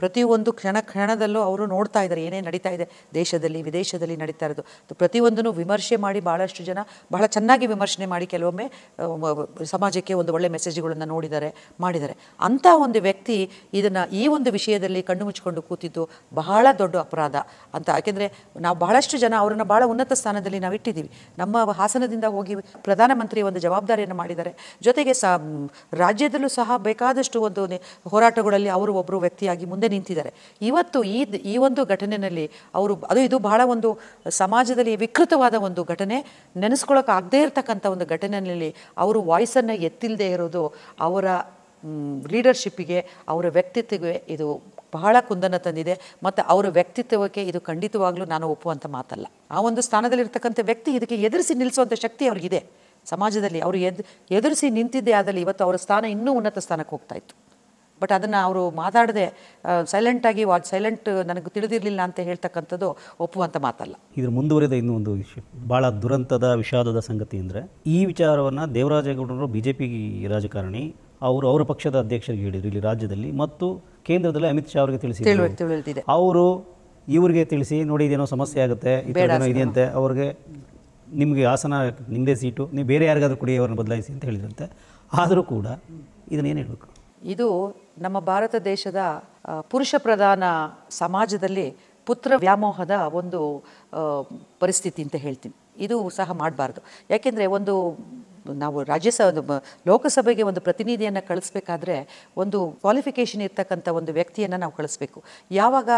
ಪ್ರತಿಯೊಂದು ಕ್ಷಣ ಕ್ಷಣದಲ್ಲೂ ಅವರು ನೋಡ್ತಾ ಇದ್ದಾರೆ ಏನೇ ನಡೀತಾ ಇದೆ ದೇಶದಲ್ಲಿ ವಿದೇಶದಲ್ಲಿ ನಡೀತಾ ಇರೋದು ಪ್ರತಿಯೊಂದನ್ನು ವಿಮರ್ಶೆ ಮಾಡಿ ಭಾಳಷ್ಟು ಜನ ಬಹಳ ಚೆನ್ನಾಗಿ ವಿಮರ್ಶನೆ ಮಾಡಿ ಕೆಲವೊಮ್ಮೆ ಸಮಾಜಕ್ಕೆ ಒಂದು ಒಳ್ಳೆ ಮೆಸೇಜ್ಗಳನ್ನು ನೋಡಿದ್ದಾರೆ ಮಾಡಿದ್ದಾರೆ ಅಂಥ ಒಂದು ವ್ಯಕ್ತಿ ಇದನ್ನು ಈ ಒಂದು ವಿಷಯದಲ್ಲಿ ಕಣ್ಣು ಮುಚ್ಚಿಕೊಂಡು ಕೂತಿದ್ದು ಬಹಳ ದೊಡ್ಡ ಅಪರಾಧ ಅಂತ ಯಾಕೆಂದರೆ ನಾವು ಬಹಳಷ್ಟು ಜನ ಅವರನ್ನು ಭಾಳ ಉನ್ನತ ಸ್ಥಾನದಲ್ಲಿ ನಾವು ಇಟ್ಟಿದ್ದೀವಿ ನಮ್ಮ ಹಾಸನದಿಂದ ಹೋಗಿ ಪ್ರಧಾನಮಂತ್ರಿ ಒಂದು ಜವಾಬ್ದಾರಿಯನ್ನು ಮಾಡಿದ್ದಾರೆ ಜೊತೆಗೆ ಸ ರಾಜ್ಯದಲ್ಲೂ ಸಹ ಬೇಕಾದಷ್ಟು ಒಂದು ಹೋರಾಟಗಳಲ್ಲಿ ಅವರು ಒಬ್ಬರು ವ್ಯಕ್ತಿಯಾಗಿ ಮುಂದೆ ಮುಂದೆ ನಿಂತಿದ್ದಾರೆ ಇವತ್ತು ಈ ಈ ಒಂದು ಘಟನೆಯಲ್ಲಿ ಅವರು ಅದು ಇದು ಬಹಳ ಒಂದು ಸಮಾಜದಲ್ಲಿ ವಿಕೃತವಾದ ಒಂದು ಘಟನೆ ನೆನೆಸ್ಕೊಳ್ಳೋಕೆ ಆಗದೇ ಇರತಕ್ಕಂಥ ಒಂದು ಘಟನೆಯಲ್ಲಿ ಅವರು ವಾಯ್ಸನ್ನು ಎತ್ತಿಲ್ಲದೆ ಇರೋದು ಅವರ ಲೀಡರ್ಶಿಪ್ಪಿಗೆ ಅವರ ವ್ಯಕ್ತಿತ್ವಕ್ಕೆ ಇದು ಬಹಳ ಕುಂದನ ತಂದಿದೆ ಮತ್ತು ಅವರ ವ್ಯಕ್ತಿತ್ವಕ್ಕೆ ಇದು ಖಂಡಿತವಾಗ್ಲೂ ನಾನು ಒಪ್ಪುವಂಥ ಮಾತಲ್ಲ ಆ ಒಂದು ಸ್ಥಾನದಲ್ಲಿರ್ತಕ್ಕಂಥ ವ್ಯಕ್ತಿ ಇದಕ್ಕೆ ಎದುರಿಸಿ ನಿಲ್ಲಿಸುವಂಥ ಶಕ್ತಿ ಅವ್ರಿಗಿದೆ ಸಮಾಜದಲ್ಲಿ ಅವರು ಎದ್ ಎದುರಿಸಿ ನಿಂತಿದ್ದೇ ಆದಲ್ಲಿ ಇವತ್ತು ಅವರ ಸ್ಥಾನ ಇನ್ನೂ ಉನ್ನತ ಸ್ಥಾನಕ್ಕೆ ಹೋಗ್ತಾ ಇತ್ತು ಬಟ್ ಅದನ್ನು ಅವರು ಮಾತಾಡದೆ ಸೈಲೆಂಟಾಗಿ ವಾಚ್ ಸೈಲೆಂಟ್ ನನಗೆ ತಿಳಿದಿರಲಿಲ್ಲ ಅಂತ ಹೇಳ್ತಕ್ಕಂಥದ್ದು ಒಪ್ಪುವಂಥ ಮಾತಲ್ಲ ಇದ್ರ ಮುಂದುವರಿದ ಇನ್ನೊಂದು ವಿಷಯ ಭಾಳ ದುರಂತದ ವಿಷಾದದ ಸಂಗತಿ ಅಂದರೆ ಈ ವಿಚಾರವನ್ನು ದೇವರಾಜೇಗೌಡರು ಬಿ ಜೆ ಪಿ ರಾಜಕಾರಣಿ ಅವರು ಅವರ ಪಕ್ಷದ ಅಧ್ಯಕ್ಷರಿಗೆ ಹೇಳಿದರು ಇಲ್ಲಿ ರಾಜ್ಯದಲ್ಲಿ ಮತ್ತು ಕೇಂದ್ರದಲ್ಲಿ ಅಮಿತ್ ಶಾ ಅವರಿಗೆ ತಿಳಿಸಿ ಅವರು ಇವರಿಗೆ ತಿಳಿಸಿ ನೋಡಿ ಇದೇನೋ ಸಮಸ್ಯೆ ಆಗುತ್ತೆ ಇದೆಯಂತೆ ಅವ್ರಿಗೆ ನಿಮಗೆ ಆಸನ ನಿಮ್ಮದೇ ಸೀಟು ನೀವು ಬೇರೆ ಯಾರಿಗಾದರೂ ಕೊಡಿ ಅವ್ರನ್ನ ಬದಲಾಯಿಸಿ ಅಂತ ಹೇಳಿದಂತೆ ಆದರೂ ಕೂಡ ಇದನ್ನೇನು ಹೇಳಬೇಕು ಇದು ನಮ್ಮ ಭಾರತ ದೇಶದ ಪುರುಷ ಪ್ರಧಾನ ಸಮಾಜದಲ್ಲಿ ಪುತ್ರ ವ್ಯಾಮೋಹದ ಒಂದು ಪರಿಸ್ಥಿತಿ ಅಂತ ಹೇಳ್ತೀನಿ ಇದು ಸಹ ಮಾಡಬಾರ್ದು ಯಾಕೆಂದರೆ ಒಂದು ನಾವು ರಾಜ್ಯ ಲೋಕಸಭೆಗೆ ಒಂದು ಪ್ರತಿನಿಧಿಯನ್ನು ಕಳಿಸ್ಬೇಕಾದ್ರೆ ಒಂದು ಕ್ವಾಲಿಫಿಕೇಷನ್ ಇರ್ತಕ್ಕಂಥ ಒಂದು ವ್ಯಕ್ತಿಯನ್ನು ನಾವು ಕಳಿಸ್ಬೇಕು ಯಾವಾಗ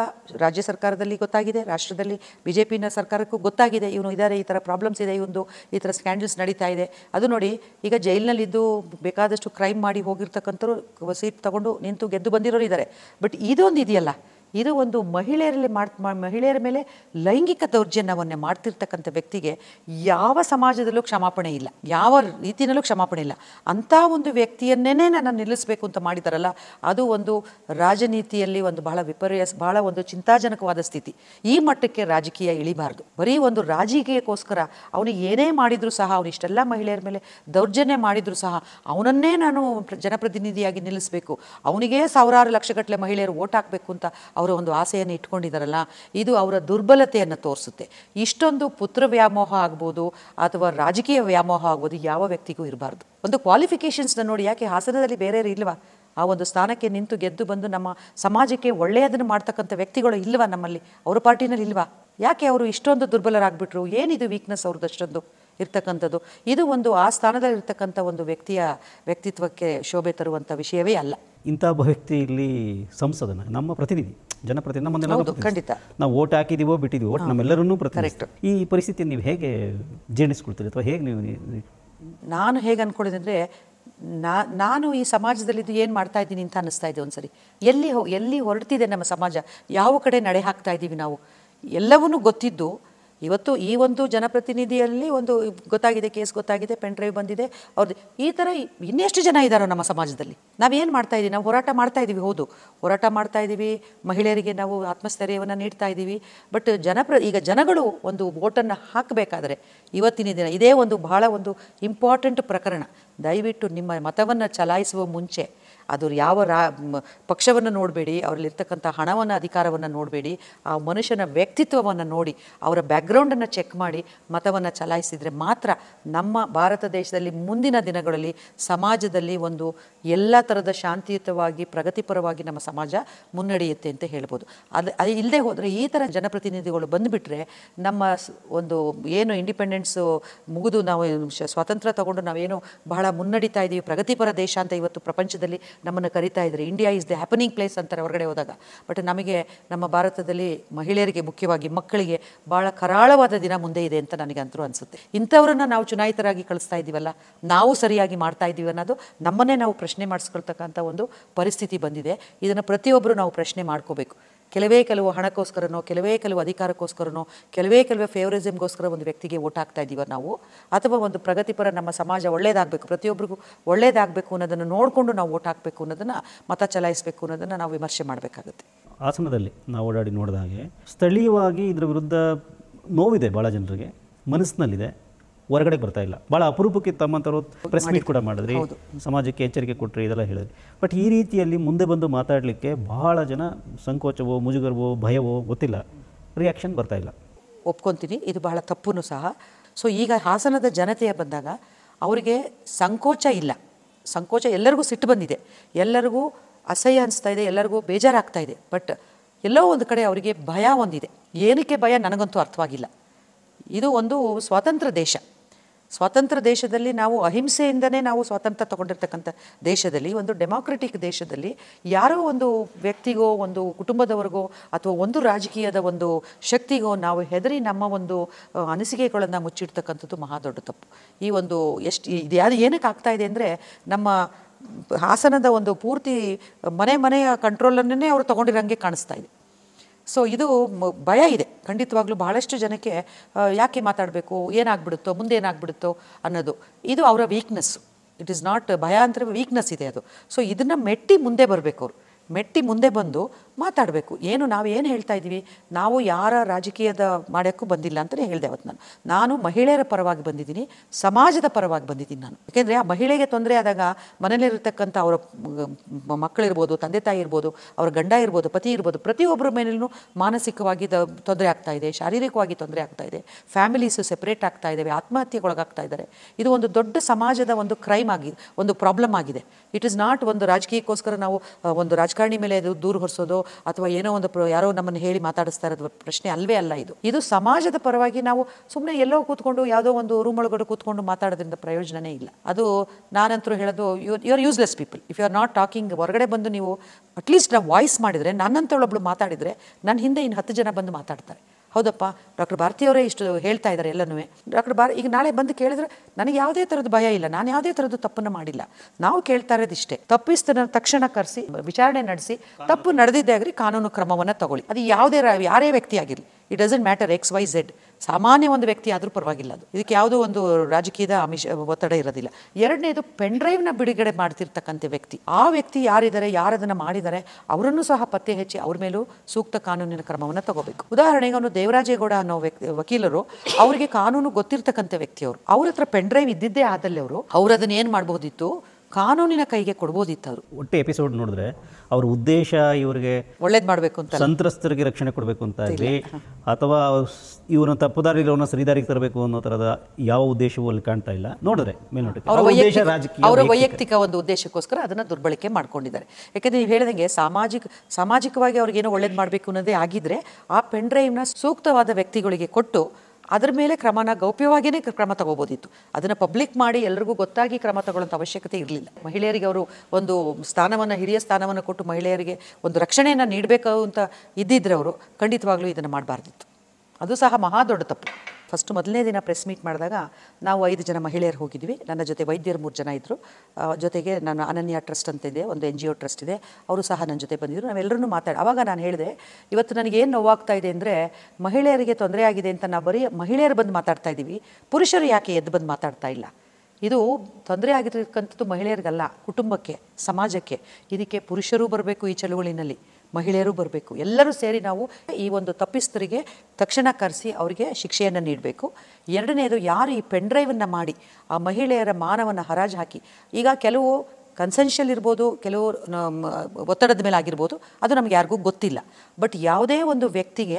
ರಾಜ್ಯ ಸರ್ಕಾರದಲ್ಲಿ ಗೊತ್ತಾಗಿದೆ ರಾಷ್ಟ್ರದಲ್ಲಿ ಬಿ ಜೆ ಪಿನ ಸರ್ಕಾರಕ್ಕೂ ಗೊತ್ತಾಗಿದೆ ಇವನು ಇದ್ದಾರೆ ಈ ಥರ ಪ್ರಾಬ್ಲಮ್ಸ್ ಇದೆ ಇವನು ಈ ಥರ ಸ್ಕ್ಯಾಂಡಲ್ಸ್ ನಡೀತಾ ಇದೆ ಅದು ನೋಡಿ ಈಗ ಜೈಲಿನಲ್ಲಿದ್ದು ಬೇಕಾದಷ್ಟು ಕ್ರೈಮ್ ಮಾಡಿ ಹೋಗಿರ್ತಕ್ಕಂಥವ್ರು ಸೀಟ್ ತಗೊಂಡು ನಿಂತು ಗೆದ್ದು ಬಂದಿರೋರು ಇದ್ದಾರೆ ಬಟ್ ಇದೊಂದು ಇದೆಯಲ್ಲ ಇದು ಒಂದು ಮಹಿಳೆಯರಲ್ಲಿ ಮಾಡ್ ಮಹಿಳೆಯರ ಮೇಲೆ ಲೈಂಗಿಕ ದೌರ್ಜನ್ಯವನ್ನೇ ಮಾಡ್ತಿರ್ತಕ್ಕಂಥ ವ್ಯಕ್ತಿಗೆ ಯಾವ ಸಮಾಜದಲ್ಲೂ ಕ್ಷಮಾಪಣೆ ಇಲ್ಲ ಯಾವ ರೀತಿಯಲ್ಲೂ ಕ್ಷಮಾಪಣೆ ಇಲ್ಲ ಅಂಥ ಒಂದು ವ್ಯಕ್ತಿಯನ್ನೇ ನಾನು ನಿಲ್ಲಿಸಬೇಕು ಅಂತ ಮಾಡಿದಾರಲ್ಲ ಅದು ಒಂದು ರಾಜನೀತಿಯಲ್ಲಿ ಒಂದು ಬಹಳ ವಿಪರ್ಯಾಸ ಬಹಳ ಒಂದು ಚಿಂತಾಜನಕವಾದ ಸ್ಥಿತಿ ಈ ಮಟ್ಟಕ್ಕೆ ರಾಜಕೀಯ ಇಳಿಬಾರ್ದು ಬರೀ ಒಂದು ರಾಜಕೀಯಕ್ಕೋಸ್ಕರ ಅವನು ಏನೇ ಮಾಡಿದರೂ ಸಹ ಅವನು ಇಷ್ಟೆಲ್ಲ ಮಹಿಳೆಯರ ಮೇಲೆ ದೌರ್ಜನ್ಯ ಮಾಡಿದರೂ ಸಹ ಅವನನ್ನೇ ನಾನು ಜನಪ್ರತಿನಿಧಿಯಾಗಿ ನಿಲ್ಲಿಸಬೇಕು ಅವನಿಗೇ ಸಾವಿರಾರು ಲಕ್ಷಗಟ್ಟಲೆ ಮಹಿಳೆಯರು ಓಟ್ ಹಾಕಬೇಕು ಅಂತ ಅವರ ಒಂದು ಆಸೆಯನ್ನು ಇಟ್ಕೊಂಡಿದ್ದಾರಲ್ಲ ಇದು ಅವರ ದುರ್ಬಲತೆಯನ್ನು ತೋರಿಸುತ್ತೆ ಇಷ್ಟೊಂದು ಪುತ್ರ ವ್ಯಾಮೋಹ ಆಗ್ಬೋದು ಅಥವಾ ರಾಜಕೀಯ ವ್ಯಾಮೋಹ ಆಗ್ಬೋದು ಯಾವ ವ್ಯಕ್ತಿಗೂ ಇರಬಾರ್ದು ಒಂದು ಕ್ವಾಲಿಫಿಕೇಷನ್ಸ್ನ ನೋಡಿ ಯಾಕೆ ಹಾಸನದಲ್ಲಿ ಬೇರೆಯವರು ಇಲ್ವಾ ಆ ಒಂದು ಸ್ಥಾನಕ್ಕೆ ನಿಂತು ಗೆದ್ದು ಬಂದು ನಮ್ಮ ಸಮಾಜಕ್ಕೆ ಒಳ್ಳೆಯದನ್ನು ಮಾಡ್ತಕ್ಕಂಥ ವ್ಯಕ್ತಿಗಳು ಇಲ್ವಾ ನಮ್ಮಲ್ಲಿ ಅವರ ಪಾರ್ಟಿನಲ್ಲಿ ಇಲ್ವಾ ಯಾಕೆ ಅವರು ಇಷ್ಟೊಂದು ದುರ್ಬಲರಾಗ್ಬಿಟ್ರು ಏನಿದು ವೀಕ್ನೆಸ್ ಅವ್ರದ್ದು ಇರ್ತಕ್ಕಂಥದ್ದು ಇದು ಒಂದು ಆ ಸ್ಥಾನದಲ್ಲಿರ್ತಕ್ಕಂಥ ಒಂದು ವ್ಯಕ್ತಿಯ ವ್ಯಕ್ತಿತ್ವಕ್ಕೆ ಶೋಭೆ ತರುವಂಥ ವಿಷಯವೇ ಅಲ್ಲ ಇಂಥ ಒಬ್ಬ ವ್ಯಕ್ತಿ ಇಲ್ಲಿ ಸಂಸದನ ನಮ್ಮ ಪ್ರತಿನಿಧಿ ಜನಪ್ರತಿನಿಧಿ ನಮ್ಮನ್ನೆಲ್ಲ ಖಂಡಿತ ನಾವು ಓಟ್ ಹಾಕಿದೀವೋ ಬಿಟ್ಟಿದೀವೋ ಓಟ್ ನಮ್ಮೆಲ್ಲರನ್ನೂ ಈ ಪರಿಸ್ಥಿತಿ ನೀವು ಹೇಗೆ ಜೀರ್ಣಿಸ್ಕೊಳ್ತೀರಿ ಅಥವಾ ಹೇಗೆ ನೀವು ನಾನು ಹೇಗೆ ಅಂದರೆ ನಾ ನಾನು ಈ ಸಮಾಜದಲ್ಲಿದ್ದು ಏನು ಮಾಡ್ತಾ ಇದ್ದೀನಿ ಅಂತ ಅನ್ನಿಸ್ತಾ ಇದೆ ಒಂದ್ಸರಿ ಎಲ್ಲಿ ಎಲ್ಲಿ ಹೊರಡ್ತಿದೆ ನಮ್ಮ ಸಮಾಜ ಯಾವ ಕಡೆ ನಡೆ ಹಾಕ್ತಾ ಇದ್ದೀವಿ ನಾವು ಎಲ್ಲವನ್ನೂ ಗೊತ್ತಿದ್ದು ಇವತ್ತು ಈ ಒಂದು ಜನಪ್ರತಿನಿಧಿಯಲ್ಲಿ ಒಂದು ಗೊತ್ತಾಗಿದೆ ಕೇಸ್ ಗೊತ್ತಾಗಿದೆ ಪೆನ್ ಡ್ರೈವ್ ಬಂದಿದೆ ಅವ್ರದ್ದು ಈ ಥರ ಇನ್ನೆಷ್ಟು ಜನ ಇದ್ದಾರೋ ನಮ್ಮ ಸಮಾಜದಲ್ಲಿ ನಾವೇನು ಮಾಡ್ತಾ ಇದ್ದೀವಿ ನಾವು ಹೋರಾಟ ಮಾಡ್ತಾ ಇದ್ದೀವಿ ಹೌದು ಹೋರಾಟ ಮಾಡ್ತಾ ಇದ್ದೀವಿ ಮಹಿಳೆಯರಿಗೆ ನಾವು ಆತ್ಮಸ್ಥೈರ್ಯವನ್ನು ನೀಡ್ತಾ ಇದ್ದೀವಿ ಬಟ್ ಜನಪ್ರ ಈಗ ಜನಗಳು ಒಂದು ವೋಟನ್ನು ಹಾಕಬೇಕಾದ್ರೆ ಇವತ್ತಿನ ದಿನ ಇದೇ ಒಂದು ಬಹಳ ಒಂದು ಇಂಪಾರ್ಟೆಂಟ್ ಪ್ರಕರಣ ದಯವಿಟ್ಟು ನಿಮ್ಮ ಮತವನ್ನು ಚಲಾಯಿಸುವ ಮುಂಚೆ ಅದು ಯಾವ ರಾ ಪಕ್ಷವನ್ನು ನೋಡಬೇಡಿ ಅವರಲ್ಲಿರ್ತಕ್ಕಂಥ ಹಣವನ್ನು ಅಧಿಕಾರವನ್ನು ನೋಡಬೇಡಿ ಆ ಮನುಷ್ಯನ ವ್ಯಕ್ತಿತ್ವವನ್ನು ನೋಡಿ ಅವರ ಬ್ಯಾಕ್ಗ್ರೌಂಡನ್ನು ಚೆಕ್ ಮಾಡಿ ಮತವನ್ನು ಚಲಾಯಿಸಿದರೆ ಮಾತ್ರ ನಮ್ಮ ಭಾರತ ದೇಶದಲ್ಲಿ ಮುಂದಿನ ದಿನಗಳಲ್ಲಿ ಸಮಾಜದಲ್ಲಿ ಒಂದು ಎಲ್ಲ ಥರದ ಶಾಂತಿಯುತವಾಗಿ ಪ್ರಗತಿಪರವಾಗಿ ನಮ್ಮ ಸಮಾಜ ಮುನ್ನಡೆಯುತ್ತೆ ಅಂತ ಹೇಳ್ಬೋದು ಅದು ಅದು ಇಲ್ಲದೆ ಹೋದರೆ ಈ ಥರ ಜನಪ್ರತಿನಿಧಿಗಳು ಬಂದುಬಿಟ್ರೆ ನಮ್ಮ ಒಂದು ಏನು ಇಂಡಿಪೆಂಡೆನ್ಸು ಮುಗಿದು ನಾವು ಸ್ವಾತಂತ್ರ್ಯ ತಗೊಂಡು ನಾವೇನು ಬಹಳ ಮುನ್ನಡೀತಾ ಇದ್ದೀವಿ ಪ್ರಗತಿಪರ ದೇಶ ಅಂತ ಇವತ್ತು ಪ್ರಪಂಚದಲ್ಲಿ ನಮ್ಮನ್ನು ಕರಿತಾ ಇದ್ದಾರೆ India is the happening place ಅಂತಾರೆ ಹೊರಗಡೆ ಹೋದಾಗ ಬಟ್ ನಮಗೆ ನಮ್ಮ ಭಾರತದಲ್ಲಿ ಮಹಿಳೆಯರಿಗೆ ಮುಖ್ಯವಾಗಿ ಮಕ್ಕಳಿಗೆ ಭಾಳ ಕರಾಳವಾದ ದಿನ ಮುಂದೆ ಇದೆ ಅಂತ ನನಗಂತರೂ ಅನಿಸುತ್ತೆ ಇಂಥವ್ರನ್ನ ನಾವು ಚುನಾಯಿತರಾಗಿ ಕಳಿಸ್ತಾ ಇದ್ದೀವಲ್ಲ ನಾವು ಸರಿಯಾಗಿ ಮಾಡ್ತಾ ಇದ್ದೀವಿ ಅನ್ನೋದು ನಮ್ಮನ್ನೇ ನಾವು ಪ್ರಶ್ನೆ ಮಾಡಿಸ್ಕೊಳ್ತಕ್ಕಂಥ ಒಂದು ಪರಿಸ್ಥಿತಿ ಬಂದಿದೆ ಇದನ್ನು ಪ್ರತಿಯೊಬ್ಬರು ನಾವು ಪ್ರಶ್ನೆ ಮಾಡ್ಕೋಬೇಕು ಕೆಲವೇ ಕೆಲವು ಹಣಕ್ಕೋಸ್ಕರನೋ ಕೆಲವೇ ಕೆಲವು ಅಧಿಕಾರಕ್ಕೋಸ್ಕರನೋ ಕೆಲವೇ ಕೆಲವು ಫೇವರಿಸಮ್ಗೋಸ್ಕರ ಒಂದು ವ್ಯಕ್ತಿಗೆ ಓಟ್ ಹಾಕ್ತಾ ಇದ್ದೀವ ನಾವು ಅಥವಾ ಒಂದು ಪ್ರಗತಿಪರ ನಮ್ಮ ಸಮಾಜ ಒಳ್ಳೇದಾಗಬೇಕು ಪ್ರತಿಯೊಬ್ಬರಿಗೂ ಒಳ್ಳೇದಾಗಬೇಕು ಅನ್ನೋದನ್ನು ನೋಡಿಕೊಂಡು ನಾವು ಓಟ್ ಹಾಕಬೇಕು ಅನ್ನೋದನ್ನು ಮತ ಚಲಾಯಿಸಬೇಕು ಅನ್ನೋದನ್ನು ನಾವು ವಿಮರ್ಶೆ ಮಾಡಬೇಕಾಗುತ್ತೆ ಹಾಸನದಲ್ಲಿ ನಾವು ಓಡಾಡಿ ನೋಡಿದ ಹಾಗೆ ಸ್ಥಳೀಯವಾಗಿ ಇದರ ವಿರುದ್ಧ ನೋವಿದೆ ಭಾಳ ಜನರಿಗೆ ಮನಸ್ಸಿನಲ್ಲಿದೆ ಹೊರಗಡೆ ಬರ್ತಾ ಇಲ್ಲ ಭಾಳ ಅಪರೂಪಕ್ಕೆ ತಮ್ಮಂಥವ್ರು ಪ್ರೆಸ್ ಮೀಟ್ ಕೂಡ ಮಾಡಿದ್ರಿ ಸಮಾಜಕ್ಕೆ ಎಚ್ಚರಿಕೆ ಕೊಟ್ಟರೆ ಇದೆಲ್ಲ ಹೇಳಿದ್ರಿ ಬಟ್ ಈ ರೀತಿಯಲ್ಲಿ ಮುಂದೆ ಬಂದು ಮಾತಾಡಲಿಕ್ಕೆ ಬಹಳ ಜನ ಸಂಕೋಚವೋ ಮುಜುಗರವೋ ಭಯವೋ ಗೊತ್ತಿಲ್ಲ ರಿಯಾಕ್ಷನ್ ಬರ್ತಾ ಇಲ್ಲ ಒಪ್ಕೊತೀನಿ ಇದು ಬಹಳ ತಪ್ಪು ಸಹ ಸೊ ಈಗ ಹಾಸನದ ಜನತೆಯ ಬಂದಾಗ ಅವರಿಗೆ ಸಂಕೋಚ ಇಲ್ಲ ಸಂಕೋಚ ಎಲ್ಲರಿಗೂ ಸಿಟ್ಟು ಬಂದಿದೆ ಎಲ್ಲರಿಗೂ ಅಸಹ್ಯ ಅನಿಸ್ತಾ ಇದೆ ಎಲ್ಲರಿಗೂ ಬೇಜಾರಾಗ್ತಾ ಇದೆ ಬಟ್ ಎಲ್ಲೋ ಒಂದು ಕಡೆ ಅವರಿಗೆ ಭಯ ಒಂದಿದೆ ಏನಕ್ಕೆ ಭಯ ನನಗಂತೂ ಅರ್ಥವಾಗಿಲ್ಲ ಇದು ಒಂದು ಸ್ವತಂತ್ರ ದೇಶ ಸ್ವಾತಂತ್ರ್ಯ ದೇಶದಲ್ಲಿ ನಾವು ಅಹಿಂಸೆಯಿಂದನೇ ನಾವು ಸ್ವಾತಂತ್ರ್ಯ ತಗೊಂಡಿರ್ತಕ್ಕಂಥ ದೇಶದಲ್ಲಿ ಒಂದು ಡೆಮಾಕ್ರೆಟಿಕ್ ದೇಶದಲ್ಲಿ ಯಾರೋ ಒಂದು ವ್ಯಕ್ತಿಗೋ ಒಂದು ಕುಟುಂಬದವರಿಗೋ ಅಥವಾ ಒಂದು ರಾಜಕೀಯದ ಒಂದು ಶಕ್ತಿಗೋ ನಾವು ಹೆದರಿ ನಮ್ಮ ಒಂದು ಅನಿಸಿಕೆಗಳನ್ನು ಮುಚ್ಚಿಡ್ತಕ್ಕಂಥದ್ದು ಮಹಾದೊಡ್ಡ ತಪ್ಪು ಈ ಒಂದು ಎಷ್ಟು ಇದು ಯಾರು ಏನಕ್ಕೆ ಆಗ್ತಾ ಇದೆ ಅಂದರೆ ನಮ್ಮ ಹಾಸನದ ಒಂದು ಪೂರ್ತಿ ಮನೆ ಮನೆಯ ಕಂಟ್ರೋಲನ್ನೇ ಅವರು ತಗೊಂಡಿರೋಂಗೆ ಕಾಣಿಸ್ತಾ ಇದೆ ಸೊ ಇದು ಭಯ ಇದೆ ಖಂಡಿತವಾಗ್ಲೂ ಬಹಳಷ್ಟು ಜನಕ್ಕೆ ಯಾಕೆ ಮಾತಾಡಬೇಕು ಏನಾಗ್ಬಿಡುತ್ತೋ ಮುಂದೆ ಏನಾಗ್ಬಿಡುತ್ತೋ ಅನ್ನೋದು ಇದು ಅವರ ವೀಕ್ನೆಸ್ಸು ಇಟ್ ಈಸ್ ನಾಟ್ ಭಯ ಅಂದರೆ ವೀಕ್ನೆಸ್ ಇದೆ ಅದು ಸೊ ಇದನ್ನು ಮೆಟ್ಟಿ ಮುಂದೆ ಬರಬೇಕು ಅವರು ಮೆಟ್ಟಿ ಮುಂದೆ ಬಂದು ಮಾತಾಡಬೇಕು ಏನು ನಾವು ಏನು ಹೇಳ್ತಾ ಇದ್ದೀವಿ ನಾವು ಯಾರ ರಾಜಕೀಯದ ಮಾಡೋಕ್ಕೂ ಬಂದಿಲ್ಲ ಅಂತಲೇ ಹೇಳಿದೆ ಅವತ್ತು ನಾನು ನಾನು ಮಹಿಳೆಯರ ಪರವಾಗಿ ಬಂದಿದ್ದೀನಿ ಸಮಾಜದ ಪರವಾಗಿ ಬಂದಿದ್ದೀನಿ ನಾನು ಏಕೆಂದರೆ ಆ ಮಹಿಳೆಗೆ ತೊಂದರೆ ಆದಾಗ ಮನೇಲಿರ್ತಕ್ಕಂಥ ಅವರ ಮಕ್ಕಳಿರ್ಬೋದು ತಂದೆ ತಾಯಿ ಇರ್ಬೋದು ಅವರ ಗಂಡ ಇರ್ಬೋದು ಪತಿ ಇರ್ಬೋದು ಪ್ರತಿಯೊಬ್ಬರ ಮೇಲೂ ಮಾನಸಿಕವಾಗಿ ತೊಂದರೆ ಆಗ್ತಾ ಇದೆ ಶಾರೀರಿಕವಾಗಿ ತೊಂದರೆ ಆಗ್ತಾ ಇದೆ ಫ್ಯಾಮಿಲೀಸು ಸೆಪ್ರೇಟ್ ಆಗ್ತಾ ಇದ್ದಾವೆ ಆತ್ಮಹತ್ಯೆಗೊಳಗಾಗ್ತಾ ಇದ್ದಾರೆ ಇದು ಒಂದು ದೊಡ್ಡ ಸಮಾಜದ ಒಂದು ಕ್ರೈಮ್ ಆಗಿದೆ ಒಂದು ಪ್ರಾಬ್ಲಮ್ ಆಗಿದೆ ಇಟ್ ಇಸ್ ನಾಟ್ ಒಂದು ರಾಜಕೀಯಕ್ಕೋಸ್ಕರ ನಾವು ಒಂದು ರಾಜ ರಾಜಕಾರಣಿ ಮೇಲೆ ಅದು ದೂರು ಹೊರಿಸೋದು ಅಥವಾ ಏನೋ ಒಂದು ಯಾರೋ ನಮ್ಮನ್ನು ಹೇಳಿ ಮಾತಾಡಿಸ್ತಾ ಇರೋದು ಪ್ರಶ್ನೆ ಅಲ್ಲವೇ ಅಲ್ಲ ಇದು ಇದು ಸಮಾಜದ ಪರವಾಗಿ ನಾವು ಸುಮ್ಮನೆ ಎಲ್ಲೋ ಕೂತ್ಕೊಂಡು ಯಾವುದೋ ಒಂದು ರೂಮ್ ಒಳಗಡೆ ಕೂತ್ಕೊಂಡು ಮಾತಾಡೋದ್ರಿಂದ ಪ್ರಯೋಜನನೇ ಇಲ್ಲ ಅದು ನಾನಂತರೂ ಹೇಳೋದು you you are useless people if you are not talking ಹೊರಗಡೆ ಬಂದು ನೀವು ಅಟ್ಲೀಸ್ಟ್ ನಾವು ವಾಯ್ಸ್ ಮಾಡಿದರೆ ನನ್ನಂಥವಳೊಬ್ಳು ಮಾತಾಡಿದರೆ ನನ್ನ ಹಿಂದೆ ಇನ್ನು ಹತ್ತು ಜನ ಬಂದು ಮಾತಾಡ್ತಾರೆ ಹೌದಪ್ಪ ಡಾಕ್ಟರ್ ಭಾರತಿಯವರೇ ಇಷ್ಟು ಹೇಳ್ತಾ ಇದ್ದಾರೆ ಎಲ್ಲನೂ ಡಾಕ್ಟರ್ ಭಾರ ಈಗ ನಾಳೆ ಬಂದು ಕೇಳಿದ್ರೆ ನನಗೆ ಯಾವುದೇ ಥರದ್ದು ಭಯ ಇಲ್ಲ ನಾನು ಯಾವುದೇ ಥರದ್ದು ತಪ್ಪನ್ನು ಮಾಡಿಲ್ಲ ನಾವು ಕೇಳ್ತಾ ಇಷ್ಟೇ ತಪ್ಪಿಸ್ತನ ತಕ್ಷಣ ಕರೆಸಿ ವಿಚಾರಣೆ ನಡೆಸಿ ತಪ್ಪು ನಡೆದಿದ್ದೇ ಆಗಲಿ ಕಾನೂನು ಕ್ರಮವನ್ನು ತಗೊಳ್ಳಿ ಅದು ಯಾವುದೇ ವ್ಯಕ್ತಿ ವ್ಯಕ್ತಿಯಾಗಿರಲಿ it doesn't matter X Y Z ಸಾಮಾನ್ಯ ಒಂದು ವ್ಯಕ್ತಿ ಆದರೂ ಪರವಾಗಿಲ್ಲ ಅದು ಇದಕ್ಕೆ ಯಾವುದೋ ಒಂದು ರಾಜಕೀಯದ ಆಮಿಷ ಒತ್ತಡ ಇರೋದಿಲ್ಲ ಎರಡನೇದು ಪೆನ್ ಡ್ರೈವ್ನ ಬಿಡುಗಡೆ ಮಾಡ್ತಿರ್ತಕ್ಕಂಥ ವ್ಯಕ್ತಿ ಆ ವ್ಯಕ್ತಿ ಯಾರಿದ್ದಾರೆ ಯಾರದನ್ನು ಮಾಡಿದರೆ ಅವರನ್ನು ಸಹ ಪತ್ತೆ ಹಚ್ಚಿ ಅವ್ರ ಮೇಲೂ ಸೂಕ್ತ ಕಾನೂನಿನ ಕ್ರಮವನ್ನು ತಗೋಬೇಕು ಉದಾಹರಣೆಗೆ ಅವನು ದೇವರಾಜೇಗೌಡ ಅನ್ನೋ ವ್ಯಕ್ತಿ ವಕೀಲರು ಅವರಿಗೆ ಕಾನೂನು ಗೊತ್ತಿರ್ತಕ್ಕಂಥ ವ್ಯಕ್ತಿಯವರು ಅವ್ರ ಹತ್ರ ಪೆನ್ ಡ್ರೈವ್ ಇದ್ದಿದ್ದೇ ಆದಲ್ಲಿ ಅವರು ಅವ್ರು ಅದನ್ನ ಏನು ಮಾಡ್ಬೋದಿತ್ತು ಕಾನೂನಿನ ಕೈಗೆ ಕೊಡ್ಬೋದಿತ್ತು ಅವರು ಒಟ್ಟು ಎಪಿಸೋಡ್ ನೋಡಿದ್ರೆ ಅವ್ರ ಉದ್ದೇಶ ಇವರಿಗೆ ಒಳ್ಳೇದು ಮಾಡಬೇಕು ಅಂತ ಸಂತ್ರಸ್ತರಿಗೆ ರಕ್ಷಣೆ ಕೊಡಬೇಕು ಅಂತ ಇರಲಿ ಅಥವಾ ಇವರನ್ನ ತಪ್ಪುದಾರಿಲಿ ಸರಿದಾರಿಗೆ ತರಬೇಕು ಅನ್ನೋ ತರದ ಯಾವ ಉದ್ದೇಶವೂ ಅಲ್ಲಿ ಕಾಣ್ತಾ ಇಲ್ಲ ನೋಡಿದ್ರೆ ಮೇಲ್ನೋಟಕ್ಕೆ ಅವರ ವೈಯಕ್ತಿಕ ಒಂದು ಉದ್ದೇಶಕ್ಕೋಸ್ಕರ ಅದನ್ನ ದುರ್ಬಳಕೆ ಮಾಡ್ಕೊಂಡಿದ್ದಾರೆ ಯಾಕಂದ್ರೆ ನೀವು ಹೇಳಿದಂಗೆ ಸಾಮಾಜಿಕ ಸಾಮಾಜಿಕವಾಗಿ ಏನೋ ಒಳ್ಳೇದು ಮಾಡಬೇಕು ಅನ್ನೋದೇ ಆಗಿದ್ರೆ ಆ ಪೆನ್ ಡ್ರೈವ್ನ ಸೂಕ್ತವಾದ ವ್ಯಕ್ತಿಗಳಿಗೆ ಕೊಟ್ಟು ಅದರ ಮೇಲೆ ಕ್ರಮನ ಗೌಪ್ಯವಾಗಿಯೇ ಕ್ರಮ ತಗೋಬೋದಿತ್ತು ಅದನ್ನು ಪಬ್ಲಿಕ್ ಮಾಡಿ ಎಲ್ರಿಗೂ ಗೊತ್ತಾಗಿ ಕ್ರಮ ತಗೊಳ್ಳೋಂಥ ಅವಶ್ಯಕತೆ ಇರಲಿಲ್ಲ ಮಹಿಳೆಯರಿಗೆ ಅವರು ಒಂದು ಸ್ಥಾನವನ್ನು ಹಿರಿಯ ಸ್ಥಾನವನ್ನು ಕೊಟ್ಟು ಮಹಿಳೆಯರಿಗೆ ಒಂದು ರಕ್ಷಣೆಯನ್ನು ನೀಡಬೇಕು ಅಂತ ಇದ್ದಿದ್ರೆ ಅವರು ಖಂಡಿತವಾಗ್ಲೂ ಇದನ್ನು ಮಾಡಬಾರ್ದಿತ್ತು ಅದು ಸಹ ಮಹಾ ದೊಡ್ಡ ತಪ್ಪು ಫಸ್ಟ್ ಮೊದಲನೇ ದಿನ ಪ್ರೆಸ್ ಮೀಟ್ ಮಾಡಿದಾಗ ನಾವು ಐದು ಜನ ಮಹಿಳೆಯರು ಹೋಗಿದ್ವಿ ನನ್ನ ಜೊತೆ ವೈದ್ಯರು ಮೂರು ಜನ ಇದ್ದರು ಜೊತೆಗೆ ನನ್ನ ಅನನ್ಯ ಟ್ರಸ್ಟ್ ಅಂತ ಇದೆ ಒಂದು ಎನ್ ಜಿ ಒ ಟ್ರಸ್ಟ್ ಇದೆ ಅವರು ಸಹ ನನ್ನ ಜೊತೆ ಬಂದಿದ್ದರು ನಾವೆಲ್ಲರೂ ಮಾತಾಡಿ ಆವಾಗ ನಾನು ಹೇಳಿದೆ ಇವತ್ತು ನನಗೆ ಏನು ನೋವಾಗ್ತಾ ಇದೆ ಅಂದರೆ ಮಹಿಳೆಯರಿಗೆ ತೊಂದರೆ ಆಗಿದೆ ಅಂತ ನಾವು ಬರೀ ಮಹಿಳೆಯರು ಬಂದು ಮಾತಾಡ್ತಾ ಇದ್ದೀವಿ ಪುರುಷರು ಯಾಕೆ ಎದ್ದು ಬಂದು ಮಾತಾಡ್ತಾ ಇಲ್ಲ ಇದು ತೊಂದರೆ ಆಗಿರತಕ್ಕಂಥದ್ದು ಮಹಿಳೆಯರಿಗಲ್ಲ ಕುಟುಂಬಕ್ಕೆ ಸಮಾಜಕ್ಕೆ ಇದಕ್ಕೆ ಪುರುಷರೂ ಬರಬೇಕು ಈ ಚಳುವಳಿನಲ್ಲಿ ಮಹಿಳೆಯರು ಬರಬೇಕು ಎಲ್ಲರೂ ಸೇರಿ ನಾವು ಈ ಒಂದು ತಪ್ಪಿಸ್ತರಿಗೆ ತಕ್ಷಣ ಕರೆಸಿ ಅವರಿಗೆ ಶಿಕ್ಷೆಯನ್ನು ನೀಡಬೇಕು ಎರಡನೇದು ಯಾರು ಈ ಪೆನ್ ಡ್ರೈವನ್ನು ಮಾಡಿ ಆ ಮಹಿಳೆಯರ ಮಾನವನ್ನು ಹರಾಜು ಹಾಕಿ ಈಗ ಕೆಲವು ಕನ್ಸೆನ್ಷಿಯಲ್ ಇರ್ಬೋದು ಕೆಲವು ಒತ್ತಡದ ಮೇಲೆ ಆಗಿರ್ಬೋದು ಅದು ನಮ್ಗೆ ಯಾರಿಗೂ ಗೊತ್ತಿಲ್ಲ ಬಟ್ ಯಾವುದೇ ಒಂದು ವ್ಯಕ್ತಿಗೆ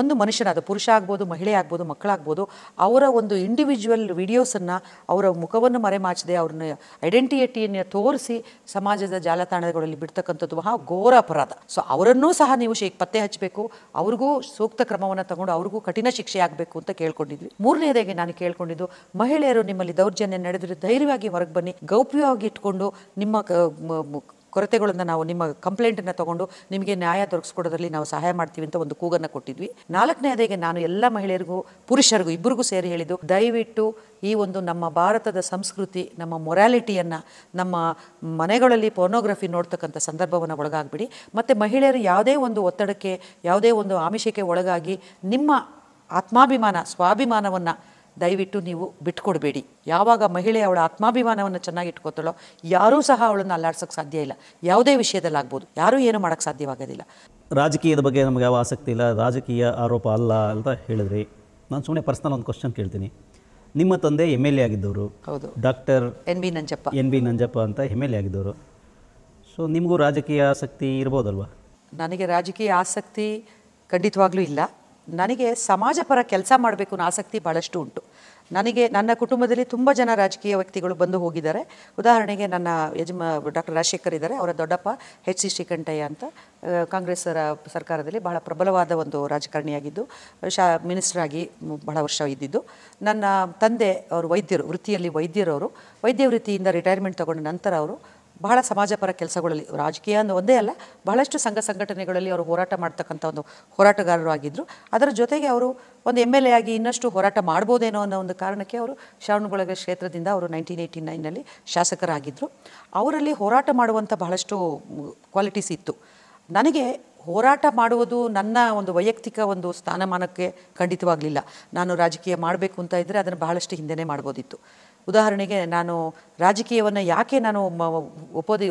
ಒಂದು ಮನುಷ್ಯನಾದ ಪುರುಷ ಆಗ್ಬೋದು ಮಹಿಳೆ ಆಗ್ಬೋದು ಮಕ್ಕಳಾಗ್ಬೋದು ಅವರ ಒಂದು ಇಂಡಿವಿಜುವಲ್ ವಿಡಿಯೋಸನ್ನು ಅವರ ಮುಖವನ್ನು ಮರೆಮಾಚದೆ ಅವ್ರನ್ನ ಐಡೆಂಟಿಟಿಯನ್ನು ತೋರಿಸಿ ಸಮಾಜದ ಜಾಲತಾಣಗಳಲ್ಲಿ ಬಿಡ್ತಕ್ಕಂಥದ್ದು ಮಹಾ ಘೋರ ಅಪರಾಧ ಸೊ ಅವರನ್ನೂ ಸಹ ನೀವು ಶೇ ಪತ್ತೆ ಹಚ್ಚಬೇಕು ಅವ್ರಿಗೂ ಸೂಕ್ತ ಕ್ರಮವನ್ನು ತಗೊಂಡು ಅವ್ರಿಗೂ ಕಠಿಣ ಶಿಕ್ಷೆ ಆಗಬೇಕು ಅಂತ ಕೇಳ್ಕೊಂಡಿದ್ವಿ ಮೂರನೇದಾಗಿ ನಾನು ಕೇಳ್ಕೊಂಡಿದ್ದು ಮಹಿಳೆಯರು ನಿಮ್ಮಲ್ಲಿ ದೌರ್ಜನ್ಯ ನಡೆದರೆ ಧೈರ್ಯವಾಗಿ ಹೊರಗೆ ಬನ್ನಿ ಗೌಪ್ಯವಾಗಿ ಇಟ್ಕೊಂಡು ನಿಮ್ಮ ಕೊರತೆಗಳನ್ನು ನಾವು ನಿಮ್ಮ ಕಂಪ್ಲೇಂಟನ್ನು ತಗೊಂಡು ನಿಮಗೆ ನ್ಯಾಯ ದೊರಕಿಸ್ಕೊಡೋದ್ರಲ್ಲಿ ನಾವು ಸಹಾಯ ಮಾಡ್ತೀವಿ ಅಂತ ಒಂದು ಕೂಗನ್ನು ಕೊಟ್ಟಿದ್ವಿ ನಾಲ್ಕನೇದಾಗೆ ನಾನು ಎಲ್ಲ ಮಹಿಳೆಯರಿಗೂ ಪುರುಷರಿಗೂ ಇಬ್ಬರಿಗೂ ಸೇರಿ ಹೇಳಿದ್ದು ದಯವಿಟ್ಟು ಈ ಒಂದು ನಮ್ಮ ಭಾರತದ ಸಂಸ್ಕೃತಿ ನಮ್ಮ ಮೊರ್ಯಾಲಿಟಿಯನ್ನು ನಮ್ಮ ಮನೆಗಳಲ್ಲಿ ಪೋರ್ನೋಗ್ರಫಿ ನೋಡ್ತಕ್ಕಂಥ ಸಂದರ್ಭವನ್ನು ಒಳಗಾಗ್ಬಿಡಿ ಮತ್ತು ಮಹಿಳೆಯರು ಯಾವುದೇ ಒಂದು ಒತ್ತಡಕ್ಕೆ ಯಾವುದೇ ಒಂದು ಆಮಿಷಕ್ಕೆ ಒಳಗಾಗಿ ನಿಮ್ಮ ಆತ್ಮಾಭಿಮಾನ ಸ್ವಾಭಿಮಾನವನ್ನು ದಯವಿಟ್ಟು ನೀವು ಬಿಟ್ಕೊಡಬೇಡಿ ಯಾವಾಗ ಮಹಿಳೆ ಅವಳ ಆತ್ಮಾಭಿಮಾನವನ್ನು ಚೆನ್ನಾಗಿ ಇಟ್ಕೋತಾಳೋ ಯಾರೂ ಸಹ ಅವಳನ್ನು ಅಲ್ಲಾಡ್ಸೋಕ್ಕೆ ಸಾಧ್ಯ ಇಲ್ಲ ಯಾವುದೇ ವಿಷಯದಲ್ಲಿ ಆಗ್ಬೋದು ಯಾರೂ ಏನು ಮಾಡೋಕ್ಕೆ ಸಾಧ್ಯವಾಗೋದಿಲ್ಲ ರಾಜಕೀಯದ ಬಗ್ಗೆ ನಮಗೆ ಯಾವ ಆಸಕ್ತಿ ಇಲ್ಲ ರಾಜಕೀಯ ಆರೋಪ ಅಲ್ಲ ಅಂತ ಹೇಳಿದ್ರಿ ನಾನು ಸುಮ್ಮನೆ ಪರ್ಸ್ನಲ್ ಒಂದು ಕ್ವಶನ್ ಕೇಳ್ತೀನಿ ನಿಮ್ಮ ತಂದೆ ಎಮ್ ಎಲ್ ಎ ಆಗಿದ್ದವರು ಹೌದು doctor N B Nanjappa N B Nanjappa ಅಂತ ಎಮ್ ಎಲ್ ಎ ಆಗಿದ್ದವರು ಸೊ ನಿಮಗೂ ರಾಜಕೀಯ ಆಸಕ್ತಿ ಇರ್ಬೋದಲ್ವಾ ನನಗೆ ರಾಜಕೀಯ ಆಸಕ್ತಿ ಖಂಡಿತವಾಗ್ಲೂ ಇಲ್ಲ ನನಗೆ ಸಮಾಜ ಪರ ಕೆಲಸ ಮಾಡಬೇಕು ಅನ್ನೋ ಆಸಕ್ತಿ ಭಾಳಷ್ಟು ಉಂಟು ನನಗೆ ನನ್ನ ಕುಟುಂಬದಲ್ಲಿ ತುಂಬ ಜನ ರಾಜಕೀಯ ವ್ಯಕ್ತಿಗಳು ಬಂದು ಹೋಗಿದ್ದಾರೆ ಉದಾಹರಣೆಗೆ ನನ್ನ ಯಜಮ ಡಾಕ್ಟರ್ ರಾಜಶೇಖರ್ ಇದ್ದಾರೆ ಅವರ ದೊಡ್ಡಪ್ಪ ಹೆಚ್ ಸಿ ಶ್ರೀಕಂಠಯ್ಯ ಅಂತ ಕಾಂಗ್ರೆಸ್ಸರ ಸರ್ಕಾರದಲ್ಲಿ ಬಹಳ ಪ್ರಬಲವಾದ ಒಂದು ರಾಜಕಾರಣಿಯಾಗಿದ್ದು ಶಾ ಮಿನಿಸ್ಟರ್ ಆಗಿ ಬಹಳ ವರ್ಷ ಇದ್ದಿದ್ದು ನನ್ನ ತಂದೆ ಅವರು ವೈದ್ಯರು ವೃತ್ತಿಯಲ್ಲಿ ವೈದ್ಯರವರು ವೈದ್ಯ ವೃತ್ತಿಯಿಂದ ರಿಟೈರ್ಮೆಂಟ್ ತಗೊಂಡ ನಂತರ ಅವರು ಬಹಳ ಸಮಾಜಪರ ಕೆಲಸಗಳಲ್ಲಿ ರಾಜಕೀಯ ಅಂದ ಒಂದೇ ಅಲ್ಲ ಬಹಳಷ್ಟು ಸಂಘ ಸಂಘಟನೆಗಳಲ್ಲಿ ಅವರು ಹೋರಾಟ ಮಾಡ್ತಕ್ಕಂಥ ಒಂದು ಹೋರಾಟಗಾರರು ಆಗಿದ್ದರು ಅದರ ಜೊತೆಗೆ ಅವರು ಒಂದು ಎಮ್ ಎಲ್ ಎ ಆಗಿ ಇನ್ನಷ್ಟು ಹೋರಾಟ ಮಾಡ್ಬೋದೇನೋ ಅನ್ನೋ ಒಂದು ಕಾರಣಕ್ಕೆ ಅವರು ಶ್ರಾವಣಗೊಳಗ ಕ್ಷೇತ್ರದಿಂದ ಅವರು ನೈನ್ಟೀನ್ ಏಯ್ಟಿ ನೈನಲ್ಲಿ ಶಾಸಕರಾಗಿದ್ದರು ಅವರಲ್ಲಿ ಹೋರಾಟ ಮಾಡುವಂಥ ಬಹಳಷ್ಟು ಕ್ವಾಲಿಟೀಸ್ ಇತ್ತು ನನಗೆ ಹೋರಾಟ ಮಾಡುವುದು ನನ್ನ ಒಂದು ವೈಯಕ್ತಿಕ ಒಂದು ಸ್ಥಾನಮಾನಕ್ಕೆ ಖಂಡಿತವಾಗಲಿಲ್ಲ ನಾನು ರಾಜಕೀಯ ಮಾಡಬೇಕು ಅಂತ ಇದ್ದರೆ ಅದನ್ನು ಬಹಳಷ್ಟು ಹಿಂದೆನೇ ಮಾಡ್ಬೋದಿತ್ತು ಉದಾಹರಣೆಗೆ ನಾನು ರಾಜಕೀಯವನ್ನು ಯಾಕೆ ನಾನು ಒಪ್ಪೋದಿ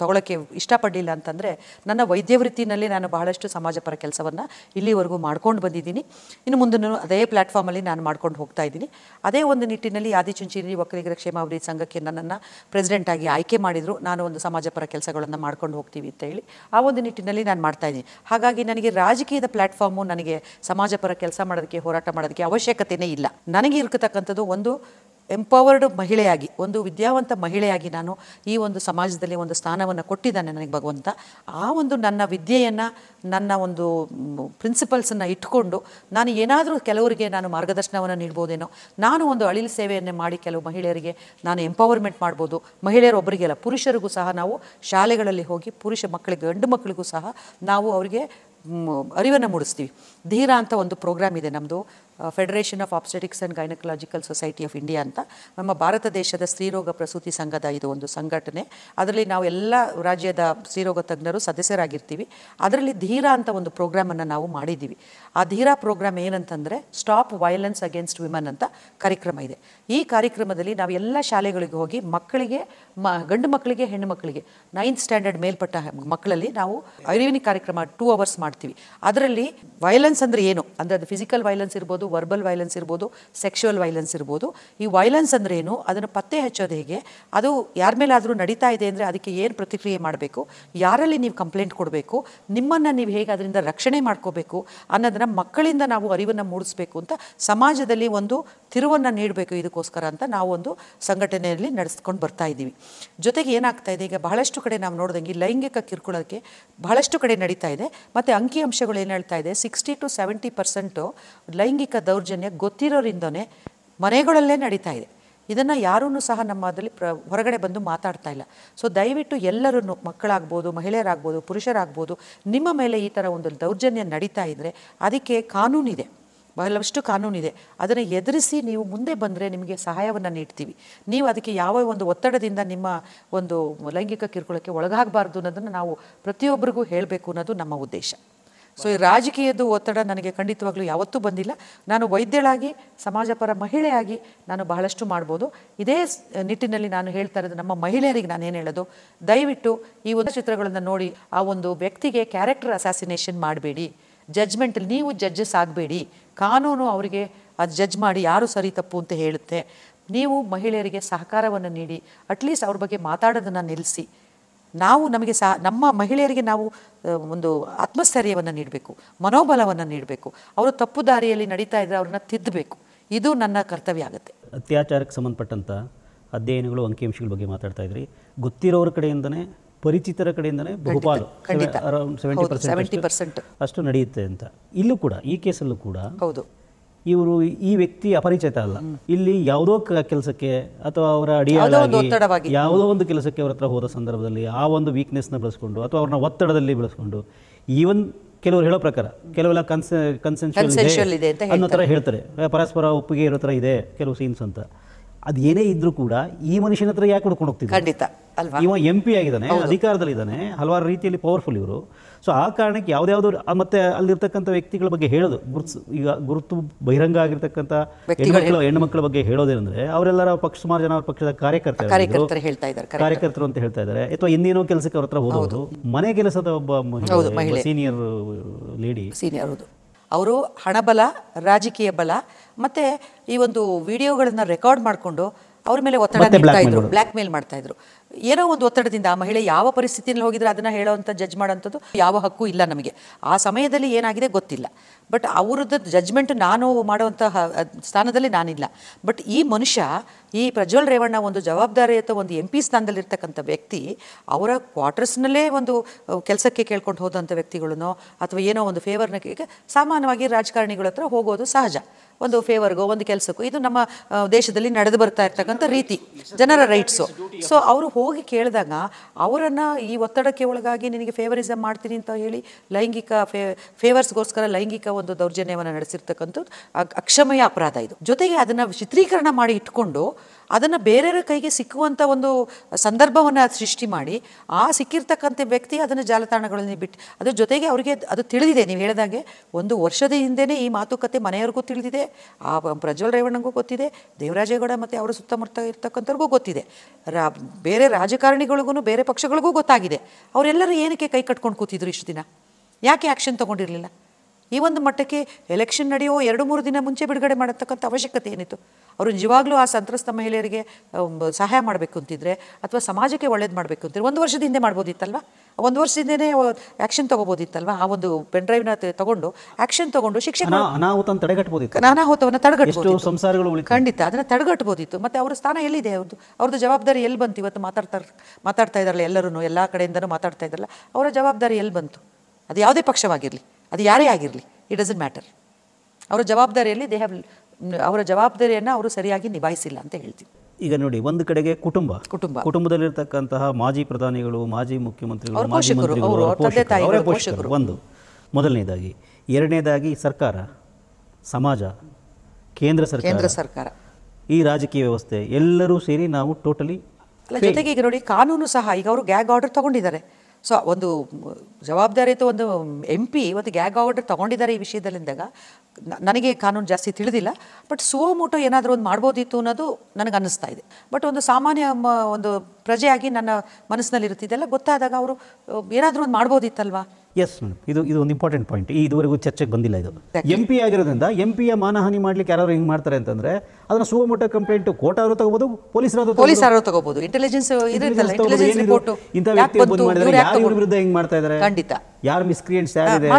ತಗೊಳ್ಳೋಕ್ಕೆ ಇಷ್ಟಪಡಲಿಲ್ಲ ಅಂತಂದರೆ ನನ್ನ ವೈದ್ಯವೃತ್ತಿನಲ್ಲಿ ನಾನು ಬಹಳಷ್ಟು ಸಮಾಜಪರ ಕೆಲಸವನ್ನು ಇಲ್ಲಿವರೆಗೂ ಮಾಡ್ಕೊಂಡು ಬಂದಿದ್ದೀನಿ ಇನ್ನು ಮುಂದನ್ನು ಅದೇ ಪ್ಲ್ಯಾಟ್ಫಾರ್ಮಲ್ಲಿ ನಾನು ಮಾಡ್ಕೊಂಡು ಹೋಗ್ತಾ ಇದ್ದೀನಿ ಅದೇ ಒಂದು ನಿಟ್ಟಿನಲ್ಲಿ ಆದಿಚುಂಚೇರಿ ಒಕ್ಕಲಿಗರ ಕ್ಷೇಮಾವಧಿ ಸಂಘಕ್ಕೆ ನನ್ನನ್ನು ಪ್ರೆಸಿಡೆಂಟಾಗಿ ಆಯ್ಕೆ ಮಾಡಿದರು ನಾನು ಒಂದು ಸಮಾಜಪರ ಕೆಲಸಗಳನ್ನು ಮಾಡ್ಕೊಂಡು ಹೋಗ್ತೀವಿ ಅಂತ ಹೇಳಿ ಆ ಒಂದು ನಿಟ್ಟಿನಲ್ಲಿ ನಾನು ಮಾಡ್ತಾ ಇದ್ದೀನಿ ಹಾಗಾಗಿ ನನಗೆ ರಾಜಕೀಯದ ಪ್ಲಾಟ್ಫಾರ್ಮು ನನಗೆ ಸಮಾಜಪರ ಕೆಲಸ ಮಾಡೋದಕ್ಕೆ ಹೋರಾಟ ಮಾಡೋದಕ್ಕೆ ಅವಶ್ಯಕತೆಯೇ ಇಲ್ಲ ನನಗೆ ಇರ್ಕತಕ್ಕಂಥದ್ದು ಒಂದು ಎಂಪವರ್ಡ್ ಮಹಿಳೆಯಾಗಿ ಒಂದು ವಿದ್ಯಾವಂತ ಮಹಿಳೆಯಾಗಿ ನಾನು ಈ ಒಂದು ಸಮಾಜದಲ್ಲಿ ಒಂದು ಸ್ಥಾನವನ್ನು ಕೊಟ್ಟಿದ್ದಾನೆ ನನಗೆ ಭಗವಂತ ಆ ಒಂದು ನನ್ನ ವಿದ್ಯೆಯನ್ನು ನನ್ನ ಒಂದು ಪ್ರಿನ್ಸಿಪಲ್ಸನ್ನು ಇಟ್ಕೊಂಡು ನಾನು ಏನಾದರೂ ಕೆಲವರಿಗೆ ನಾನು ಮಾರ್ಗದರ್ಶನವನ್ನು ನೀಡ್ಬೋದೇನೋ ನಾನು ಒಂದು ಅಳಿಲ್ ಸೇವೆಯನ್ನೇ ಮಾಡಿ ಕೆಲವು ಮಹಿಳೆಯರಿಗೆ ನಾನು ಎಂಪವರ್ಮೆಂಟ್ ಮಾಡ್ಬೋದು ಮಹಿಳೆಯರು ಒಬ್ಬರಿಗೆಲ್ಲ ಪುರುಷರಿಗೂ ಸಹ ನಾವು ಶಾಲೆಗಳಲ್ಲಿ ಹೋಗಿ ಪುರುಷ ಮಕ್ಕಳಿಗೆ ಗಂಡು ಮಕ್ಕಳಿಗೂ ಸಹ ನಾವು ಅವರಿಗೆ ಅರಿವನ್ನು ಮೂಡಿಸ್ತೀವಿ ಧೀರ ಅಂತ ಒಂದು ಪ್ರೋಗ್ರಾಮ್ ಇದೆ ನಮ್ಮದು Federation of Obstetrics and Gynaecological Society of India ಅಂತ ನಮ್ಮ ಭಾರತ ದೇಶದ ಸ್ತ್ರೀರೋಗ ಪ್ರಸೂತಿ ಸಂಘದ ಇದು ಒಂದು ಸಂಘಟನೆ ಅದರಲ್ಲಿ ನಾವು ಎಲ್ಲ ರಾಜ್ಯದ ಸ್ತ್ರೀರೋಗ ತಜ್ಞರು ಸದಸ್ಯರಾಗಿರ್ತೀವಿ ಅದರಲ್ಲಿ ಧೀರ ಅಂತ ಒಂದು ಪ್ರೋಗ್ರಾಮನ್ನು ನಾವು ಮಾಡಿದ್ದೀವಿ ಆ ಧೀರಾ ಪ್ರೋಗ್ರಾಮ್ ಏನಂತಂದರೆ ಸ್ಟಾಪ್ ವೈಲೆನ್ಸ್ ಅಗೇನ್ಸ್ಟ್ ವಿಮನ್ ಅಂತ ಕಾರ್ಯಕ್ರಮ ಇದೆ ಈ ಕಾರ್ಯಕ್ರಮದಲ್ಲಿ ನಾವು ಎಲ್ಲ ಶಾಲೆಗಳಿಗೆ ಹೋಗಿ ಮಕ್ಕಳಿಗೆ ಮ ಗಂಡು ಮಕ್ಕಳಿಗೆ ಹೆಣ್ಣು ಮಕ್ಕಳಿಗೆ ನೈನ್ತ್ ಸ್ಟ್ಯಾಂಡರ್ಡ್ ಮೇಲ್ಪಟ್ಟ ಮಕ್ಕಳಲ್ಲಿ ನಾವು ಅರಿವಿನ ಕಾರ್ಯಕ್ರಮ ಟೂ ಅವರ್ಸ್ ಮಾಡ್ತೀವಿ ಅದರಲ್ಲಿ ವೈಲೆನ್ಸ್ ಅಂದರೆ ಏನು ಅಂದರೆ ಅದು ಫಿಸಿಕಲ್ ವೈಲೆನ್ಸ್ ಇರ್ಬೋದು ವರ್ಬಲ್ ವೈಲೆನ್ಸ್ ಇರ್ಬೋದು ಸೆಕ್ಷುವಲ್ ವೈಲೆನ್ಸ್ ಇರ್ಬೋದು ಈ ವೈಲೆನ್ಸ್ ಅಂದರೆ ಏನು ಅದನ್ನು ಪತ್ತೆ ಹಚ್ಚೋದು ಹೇಗೆ ಅದು ಯಾರ ಮೇಲಾದರೂ ನಡೀತಾ ಇದೆ ಅಂದರೆ ಅದಕ್ಕೆ ಏನು ಪ್ರತಿಕ್ರಿಯೆ ಮಾಡಬೇಕು ಯಾರಲ್ಲಿ ನೀವು ಕಂಪ್ಲೇಂಟ್ ಕೊಡಬೇಕು ನಿಮ್ಮನ್ನು ನೀವು ಹೇಗೆ ಅದರಿಂದ ರಕ್ಷಣೆ ಮಾಡ್ಕೋಬೇಕು ಅನ್ನೋದನ್ನು ಮಕ್ಕಳಿಂದ ನಾವು ಅರಿವನ್ನು ಮೂಡಿಸಬೇಕು ಅಂತ ಸಮಾಜದಲ್ಲಿ ಒಂದು ತಿರುವನ್ನು ನೀಡಬೇಕು ಇದಕ್ಕೂ ಮಾಡೋದಕ್ಕೋಸ್ಕರ ಅಂತ ನಾವೊಂದು ಸಂಘಟನೆಯಲ್ಲಿ ನಡೆಸ್ಕೊಂಡು ಬರ್ತಾ ಇದ್ದೀವಿ ಜೊತೆಗೆ ಏನಾಗ್ತಾ ಇದೆ ಈಗ ಬಹಳಷ್ಟು ಕಡೆ ನಾವು ನೋಡಿದಂಗೆ ಲೈಂಗಿಕ ಕಿರುಕುಳಕ್ಕೆ ಬಹಳಷ್ಟು ಕಡೆ ನಡೀತಾ ಇದೆ ಮತ್ತು ಅಂಕಿಅಂಶಗಳು ಏನು ಹೇಳ್ತಾ ಇದೆ ಸಿಕ್ಸ್ಟಿ ಟು ಸೆವೆಂಟಿ ಪರ್ಸೆಂಟು ಲೈಂಗಿಕ ದೌರ್ಜನ್ಯ ಗೊತ್ತಿರೋರಿಂದನೇ ಮನೆಗಳಲ್ಲೇ ನಡೀತಾ ಇದೆ ಇದನ್ನು ಯಾರೂ ಸಹ ನಮ್ಮ ಅದರಲ್ಲಿ ಪ್ರ ಹೊರಗಡೆ ಬಂದು ಮಾತಾಡ್ತಾ ಇಲ್ಲ ಸೊ ದಯವಿಟ್ಟು ಎಲ್ಲರೂ ಮಕ್ಕಳಾಗ್ಬೋದು ಮಹಿಳೆಯರಾಗ್ಬೋದು ಪುರುಷರಾಗ್ಬೋದು ನಿಮ್ಮ ಮೇಲೆ ಈ ಥರ ಒಂದು ದೌರ್ಜನ್ಯ ನಡೀತಾ ಇದ್ದರೆ ಅದಕ್ಕೆ ಕಾನೂನಿದೆ ಬಹಳಷ್ಟು ಕಾನೂನಿದೆ ಅದನ್ನು ಎದುರಿಸಿ ನೀವು ಮುಂದೆ ಬಂದರೆ ನಿಮಗೆ ಸಹಾಯವನ್ನು ನೀಡ್ತೀವಿ ನೀವು ಅದಕ್ಕೆ ಯಾವ ಒಂದು ಒತ್ತಡದಿಂದ ನಿಮ್ಮ ಒಂದು ಲೈಂಗಿಕ ಕಿರುಕುಳಕ್ಕೆ ಒಳಗಾಗಬಾರ್ದು ಅನ್ನೋದನ್ನು ನಾವು ಪ್ರತಿಯೊಬ್ಬರಿಗೂ ಹೇಳಬೇಕು ಅನ್ನೋದು ನಮ್ಮ ಉದ್ದೇಶ ಸೊ ಈ ರಾಜಕೀಯದ ಒತ್ತಡ ನನಗೆ ಖಂಡಿತವಾಗ್ಲೂ ಯಾವತ್ತೂ ಬಂದಿಲ್ಲ ನಾನು ವೈದ್ಯಳಾಗಿ ಸಮಾಜಪರ ಮಹಿಳೆಯಾಗಿ ನಾನು ಬಹಳಷ್ಟು ಮಾಡ್ಬೋದು ಇದೇ ನಿಟ್ಟಿನಲ್ಲಿ ನಾನು ಹೇಳ್ತಾ ಇರೋದು ನಮ್ಮ ಮಹಿಳೆಯರಿಗೆ ನಾನು ಏನು ಹೇಳೋದು ದಯವಿಟ್ಟು ಈ ಒಂದು ಚಿತ್ರಗಳನ್ನು ನೋಡಿ ಆ ಒಂದು ವ್ಯಕ್ತಿಗೆ ಕ್ಯಾರೆಕ್ಟರ್ ಅಸಾಸಿನೇಷನ್ ಮಾಡಬೇಡಿ ಜಜ್ಮೆಂಟಲ್ಲಿ ನೀವು ಜಡ್ಜಸ್ ಆಗಬೇಡಿ ಕಾನೂನು ಅವರಿಗೆ ಅದು ಜಡ್ಜ್ ಮಾಡಿ ಯಾರು ಸರಿ ತಪ್ಪು ಅಂತ ಹೇಳುತ್ತೆ ನೀವು ಮಹಿಳೆಯರಿಗೆ ಸಹಕಾರವನ್ನು ನೀಡಿ ಅಟ್ಲೀಸ್ಟ್ ಅವ್ರ ಬಗ್ಗೆ ಮಾತಾಡೋದನ್ನು ನಿಲ್ಲಿಸಿ ನಾವು ನಮಗೆ ಸಹ ನಮ್ಮ ಮಹಿಳೆಯರಿಗೆ ನಾವು ಒಂದು ಆತ್ಮಸ್ಥೈರ್ಯವನ್ನು ನೀಡಬೇಕು ಮನೋಬಲವನ್ನು ನೀಡಬೇಕು ಅವರು ತಪ್ಪು ದಾರಿಯಲ್ಲಿ ನಡೀತಾ ಇದ್ದರೆ ಅವ್ರನ್ನ ತಿದ್ದಬೇಕು ಇದು ನನ್ನ ಕರ್ತವ್ಯ ಆಗುತ್ತೆ ಅತ್ಯಾಚಾರಕ್ಕೆ ಸಂಬಂಧಪಟ್ಟಂಥ ಅಧ್ಯಯನಗಳು ಅಂಕಿಅಂಶಗಳ ಬಗ್ಗೆ ಮಾತಾಡ್ತಾ ಇದ್ರಿ ಗೊತ್ತಿರೋರ ಕಡೆಯಿಂದನೇ ಪರಿಚಿತರ ಕಡೆಯಿಂದನೇ ಬಹುಪಾಲು ಅಷ್ಟು ನಡೆಯುತ್ತೆ ಅಂತ ಇಲ್ಲೂ ಕೂಡ ಈ ಕೇಸಲ್ಲೂ ಕೂಡ ಹೌದು ಇವರು ಈ ವ್ಯಕ್ತಿ ಅಪರಿಚಿತ ಅಲ್ಲ ಇಲ್ಲಿ ಯಾವುದೋ ಕೆಲಸಕ್ಕೆ ಅಥವಾ ಅವರ ಅಡಿಯ ಯಾವುದೋ ಒಂದು ಕೆಲಸಕ್ಕೆ ಅವ್ರ ಹತ್ರ ಹೋದ ಸಂದರ್ಭದಲ್ಲಿ ಆ ಒಂದು ವೀಕ್ನೆಸ್ನ ಬಳಸ್ಕೊಂಡು ಅಥವಾ ಅವ್ರನ್ನ ಒತ್ತಡದಲ್ಲಿ ಬಳಸ್ಕೊಂಡು ಈವನ್ ಕೆಲವರು ಹೇಳೋ ಪ್ರಕಾರ ಕೆಲವೆಲ್ಲ ಕನ್ಸೆನ್ಷಿಯಲ್ ಇದೆ ಅನ್ನೋ ಥರ ಹೇಳ್ತಾರೆ ಪರಸ್ಪರ ಒಪ್ಪಿಗೆ ಇರೋ ಥರ ಇದೆ ಕೆಲವು ಸೀನ್ಸ್ ಅಂತ ಅದು ಏನೇ ಇದ್ರೂ ಕೂಡ ಈ ಮನುಷ್ಯನ ಹತ್ರ ಯಾಕೆ ಹುಡ್ಕೊಂಡು ಹೋಗ್ತಿದ್ದ ಖಂಡಿತ ಅಲ್ವಾ ಇವ ಎಂ ಪಿ ಆಗಿದ್ದಾನೆ ಇದ್ದಾನೆ ಹಲವಾರು ರೀತಿಯಲ್ಲಿ ಪವರ್ಫುಲ್ ಇವರು ಸೊ ಆ ಕಾರಣಕ್ಕೆ ಯಾವ್ದಾವ್ದು ಮತ್ತೆ ಅಲ್ಲಿರ್ತಕ್ಕಂಥ ವ್ಯಕ್ತಿಗಳ ಬಗ್ಗೆ ಹೇಳೋದು ಗುರುತು ಈಗ ಗುರುತು ಬಹಿರಂಗ ಆಗಿರ್ತಕ್ಕಂಥ ಹೆಣ್ಮಕ್ಳು ಹೆಣ್ಮಕ್ಳ ಬಗ್ಗೆ ಹೇಳೋದೇನಂದ್ರೆ ಅವರೆಲ್ಲರ ಪಕ್ಷ ಸುಮಾರು ಜನ ಪಕ್ಷದ ಕಾರ್ಯಕರ್ತರು ಕಾರ್ಯಕರ್ತರು ಅಂತ ಹೇಳ್ತಾ ಇದ್ದಾರೆ ಅಥವಾ ಇನ್ನೇನೋ ಕೆಲಸಕ್ಕೆ ಅವ್ರ ಹತ್ರ ಹೋಗೋದು ಮನೆ ಕೆಲಸದ ಒಬ್ಬ ಸೀನಿಯರ್ ಲೇಡಿ ಸೀನಿಯರ್ ಅವರು ಹಣಬಲ ರಾಜಕೀಯ ಬಲ ಮತ್ತು ಈ ಒಂದು ವಿಡಿಯೋಗಳನ್ನು ರೆಕಾರ್ಡ್ ಮಾಡಿಕೊಂಡು ಅವ್ರ ಮೇಲೆ ಒತ್ತಡ ನೀಡ್ತಾ ಇದ್ರು ಬ್ಲ್ಯಾಕ್ ಮೇಲ್ ಮಾಡ್ತಾ ಇದ್ರು ಏನೋ ಒಂದು ಒತ್ತಡದಿಂದ ಆ ಮಹಿಳೆ ಯಾವ ಪರಿಸ್ಥಿತಿಯಲ್ಲಿ ಹೋಗಿದ್ರೆ ಅದನ್ನ ಹೇಳೋವಂಥ ಜಜ್ ಮಾಡೋಂಥದ್ದು ಯಾವ ಹಕ್ಕು ಇಲ್ಲ ನಮಗೆ ಆ ಸಮಯದಲ್ಲಿ ಏನಾಗಿದೆ ಗೊತ್ತಿಲ್ಲ ಬಟ್ ಅವ್ರದ್ದು ಜಜ್ಮೆಂಟ್ ನಾನು ಮಾಡುವಂತಹ ಸ್ಥಾನದಲ್ಲಿ ನಾನಿಲ್ಲ ಬಟ್ ಈ ಮನುಷ್ಯ ಈ ಪ್ರಜ್ವಲ್ ರೇವಣ್ಣ ಒಂದು ಜವಾಬ್ದಾರಿಯುತ ಒಂದು ಎಂ ಪಿ ಸ್ಥಾನದಲ್ಲಿರ್ತಕ್ಕಂಥ ವ್ಯಕ್ತಿ ಅವರ ಕ್ವಾರ್ಟರ್ಸ್ನಲ್ಲೇ ಒಂದು ಕೆಲಸಕ್ಕೆ ಕೇಳ್ಕೊಂಡು ಹೋದಂಥ ವ್ಯಕ್ತಿಗಳನ್ನೋ ಅಥವಾ ಏನೋ ಒಂದು ಫೇವರ್ನ ಸಾಮಾನ್ಯವಾಗಿ ರಾಜಕಾರಣಿಗಳ ಹತ್ರ ಹೋಗೋದು ಸಹಜ ಒಂದು ಫೇವರ್ಗೋ ಒಂದು ಕೆಲಸಕ್ಕೋ ಇದು ನಮ್ಮ ದೇಶದಲ್ಲಿ ನಡೆದು ಬರ್ತಾ ಇರ್ತಕ್ಕಂಥ ರೀತಿ ಜನರ ರೈಟ್ಸು ಸೊ ಅವರು ಹೋಗಿ ಕೇಳಿದಾಗ ಅವರನ್ನು ಈ ಒತ್ತಡಕ್ಕೆ ಒಳಗಾಗಿ ನಿನಗೆ ಫೇವರಿಸಮ್ ಮಾಡ್ತೀನಿ ಅಂತ ಹೇಳಿ ಲೈಂಗಿಕ ಫೇ ಫೇವರ್ಸ್ಗೋಸ್ಕರ ಲೈಂಗಿಕ ಒಂದು ದೌರ್ಜನ್ಯವನ್ನು ನಡೆಸಿರ್ತಕ್ಕಂಥದ್ದು ಅಕ್ಷಮಯ ಅಪರಾಧ ಇದು ಜೊತೆಗೆ ಅದನ್ನು ಚಿತ್ರೀಕರಣ ಮಾಡಿ ಇಟ್ಕೊಂಡು ಅದನ್ನು ಬೇರೆಯವರ ಕೈಗೆ ಸಿಕ್ಕುವಂಥ ಒಂದು ಸಂದರ್ಭವನ್ನು ಸೃಷ್ಟಿ ಮಾಡಿ ಆ ಸಿಕ್ಕಿರ್ತಕ್ಕಂಥ ವ್ಯಕ್ತಿ ಅದನ್ನು ಜಾಲತಾಣಗಳಲ್ಲಿ ಬಿಟ್ಟು ಅದ್ರ ಜೊತೆಗೆ ಅವರಿಗೆ ಅದು ತಿಳಿದಿದೆ ನೀವು ಹೇಳಿದಾಗೆ ಒಂದು ವರ್ಷದ ಹಿಂದೆಯೇ ಈ ಮಾತುಕತೆ ಮನೆಯವ್ರಿಗೂ ತಿಳಿದಿದೆ ಆ ಪ್ರಜ್ವಲ್ ರೇವಣ್ಣಗೂ ಗೊತ್ತಿದೆ ದೇವರಾಜೇಗೌಡ ಮತ್ತು ಅವರ ಸುತ್ತಮುತ್ತ ಇರ್ತಕ್ಕಂಥವ್ರಿಗೂ ಗೊತ್ತಿದೆ ರಾ ಬೇರೆ ರಾಜಕಾರಣಿಗಳಿಗೂ ಬೇರೆ ಪಕ್ಷಗಳಿಗೂ ಗೊತ್ತಾಗಿದೆ ಅವರೆಲ್ಲರೂ ಏನಕ್ಕೆ ಕೈ ಕಟ್ಕೊಂಡು ಕೂತಿದ್ರು ಇಷ್ಟು ದಿನ ಯಾಕೆ ಆ್ಯಕ್ಷನ್ ತೊಗೊಂಡಿರಲಿಲ್ಲ ಈ ಒಂದು ಮಟ್ಟಕ್ಕೆ ಎಲೆಕ್ಷನ್ ನಡೆಯೋ ಎರಡು ಮೂರು ದಿನ ಮುಂಚೆ ಬಿಡುಗಡೆ ಮಾಡತಕ್ಕಂಥ ಅವಶ್ಯಕತೆ ಏನಿತ್ತು ಅವರು ನಿಜವಾಗ್ಲೂ ಆ ಸಂತ್ರಸ್ತ ಮಹಿಳೆಯರಿಗೆ ಸಹಾಯ ಮಾಡಬೇಕು ಅಂತಿದ್ರೆ ಅಥವಾ ಸಮಾಜಕ್ಕೆ ಒಳ್ಳೇದು ಮಾಡಬೇಕು ಅಂತಿದ್ರೆ ಒಂದು ವರ್ಷದ ಹಿಂದೆ ಮಾಡ್ಬೋದಿತ್ತಲ್ವ ಒಂದು ವರ್ಷದಿಂದನೇ ಆ್ಯಕ್ಷನ್ ತಗೋಬೋದಿತ್ತಲ್ವ ಆ ಒಂದು ಪೆನ್ ಡ್ರೈವ್ನ ತಗೊಂಡು ಆ್ಯಕ್ಷನ್ ತಗೊಂಡು ಶಿಕ್ಷಣ ಅನಾಹುತವನ್ನು ತಡೆಗಟ್ಟಬೋದಿತ್ತು ಅನಾಹುತವನ್ನು ತಡೆಗಟ್ಟಬಹುದು ಸಂಸಾರಗಳು ಖಂಡಿತ ಅದನ್ನು ತಡೆಗಟ್ಟಬೋದಿತ್ತು ಮತ್ತು ಅವರ ಸ್ಥಾನ ಎಲ್ಲಿದೆ ಅವ್ರದ್ದು ಅವ್ರದ್ದು ಜವಾಬ್ದಾರಿ ಎಲ್ಲಿ ಬಂತು ಇವತ್ತು ಮಾತಾಡ್ತಾ ಮಾತಾಡ್ತಾ ಇದ್ದಾರಲ್ಲ ಎಲ್ಲರೂ ಎಲ್ಲ ಕಡೆಯಿಂದನೂ ಮಾತಾಡ್ತಾ ಇದ್ದಾರಲ್ಲ ಅವರ ಜವಾಬ್ದಾರಿ ಎಲ್ಲಿ ಬಂತು ಅದು ಯಾವುದೇ ಪಕ್ಷವಾಗಿರಲಿ ಅದು ಯಾರೇ ಆಗಿರಲಿ ಇಟ್ ಡಸಂಟ್ ಮ್ಯಾಟರ್ ಅವರ ಜವಾಬ್ದಾರಿಯಲ್ಲಿ ದೇ ಹ್ಯಾವ್ ಅವರ ಜವಾಬ್ದಾರಿಯನ್ನು ಅವರು ಸರಿಯಾಗಿ ನಿಭಾಯಿಸಿಲ್ಲ ಅಂತ ಹೇಳ್ತೀವಿ ಈಗ ನೋಡಿ ಒಂದು ಕಡೆಗೆ ಕುಟುಂಬ ಕುಟುಂಬ ಕುಟುಂಬದಲ್ಲಿರ್ತಕ್ಕಂತಹ ಮಾಜಿ ಪ್ರಧಾನಿಗಳು ಮಾಜಿ ಮುಖ್ಯಮಂತ್ರಿಗಳು ಮಾಜಿ ಮಂತ್ರಿಗಳು ಒಂದು ಮೊದಲನೇದಾಗಿ ಎರಡನೇದಾಗಿ ಸರ್ಕಾರ ಸಮಾಜ ಕೇಂದ್ರ ಸರ್ಕಾರ ಕೇಂದ್ರ ಸರ್ಕಾರ ಈ ರಾಜಕೀಯ ವ್ಯವಸ್ಥೆ ಎಲ್ಲರೂ ಸೇರಿ ನಾವು ಟೋಟಲಿ ಅಲ್ಲ ಜೊತೆಗೆ ಈಗ ನೋಡಿ ಕಾನೂನು ಸಹ ಈಗ ಅವರು ಗ್ಯಾಗ್ ಆರ್ಡರ್ ತಗೊಂಡಿದ್ದಾರೆ ಸೊ ಒಂದು ಜವಾಬ್ದಾರಿಯುತ ಒಂದು ಎಂ ಪಿ ಒಂದು ಗ್ಯಾಗ್ ಆರ್ಡರ್ ತೊಗೊಂಡಿದ್ದಾರೆ ಈ ವಿಷಯದಲ್ಲಿಂದಾಗ ನನಗೆ ಕಾನೂನು ಜಾಸ್ತಿ ತಿಳಿದಿಲ್ಲ ಬಟ್ ಮೋಟೋ ಏನಾದರೂ ಒಂದು ಮಾಡ್ಬೋದಿತ್ತು ಅನ್ನೋದು ನನಗೆ ಅನ್ನಿಸ್ತಾ ಇದೆ ಬಟ್ ಒಂದು ಸಾಮಾನ್ಯ ಒಂದು ಪ್ರಜೆಯಾಗಿ ನನ್ನ ಮನಸ್ಸಿನಲ್ಲಿ ಗೊತ್ತಾದಾಗ ಅವರು ಏನಾದರೂ ಒಂದು ಮಾಡ್ಬೋದಿತ್ತಲ್ವಾ ಎಸ್ ಇದು ಇದು ಒಂದು ಇಂಪಾರ್ಟೆಂಟ್ ಪಾಯಿಂಟ್ ಇದುವರೆಗೂ ಚರ್ಚೆಗೆ ಬಂದಿಲ್ಲ ಇದು ಎಂ ಪಿ ಆಗಿರೋದ್ರಿಂದ ಎಂ ಮಾನಹಾನಿ ಮಾಡ್ಲಿಕ್ಕೆ ಯಾರು ಹಿಂಗೆ ಮಾಡ್ತಾರೆ ಅಂತಂದ್ರೆ ಅದನ್ನ ಸುಮೋಟ ಕಂಪ್ಲೇಂಟ್ ಕೋರ್ಟ್ ಅವರು ತಗೋಬಹುದು ಪೊಲೀಸ್ ಪೊಲೀಸರು ತಗೋಬಹುದು ಇಂಟೆಲಿಜೆನ್ಸ್ ಯಾರು ವಿರುದ್ಧ ಹೆಂಗ್ ಮಾಡ್ತಾ ಇದ್ದಾರೆ ಖಂಡಿತ ಯಾರು ಮಿಸ್ಕ್ರಿಯೆಂಟ್ಸ್ ಯಾರಿದೆ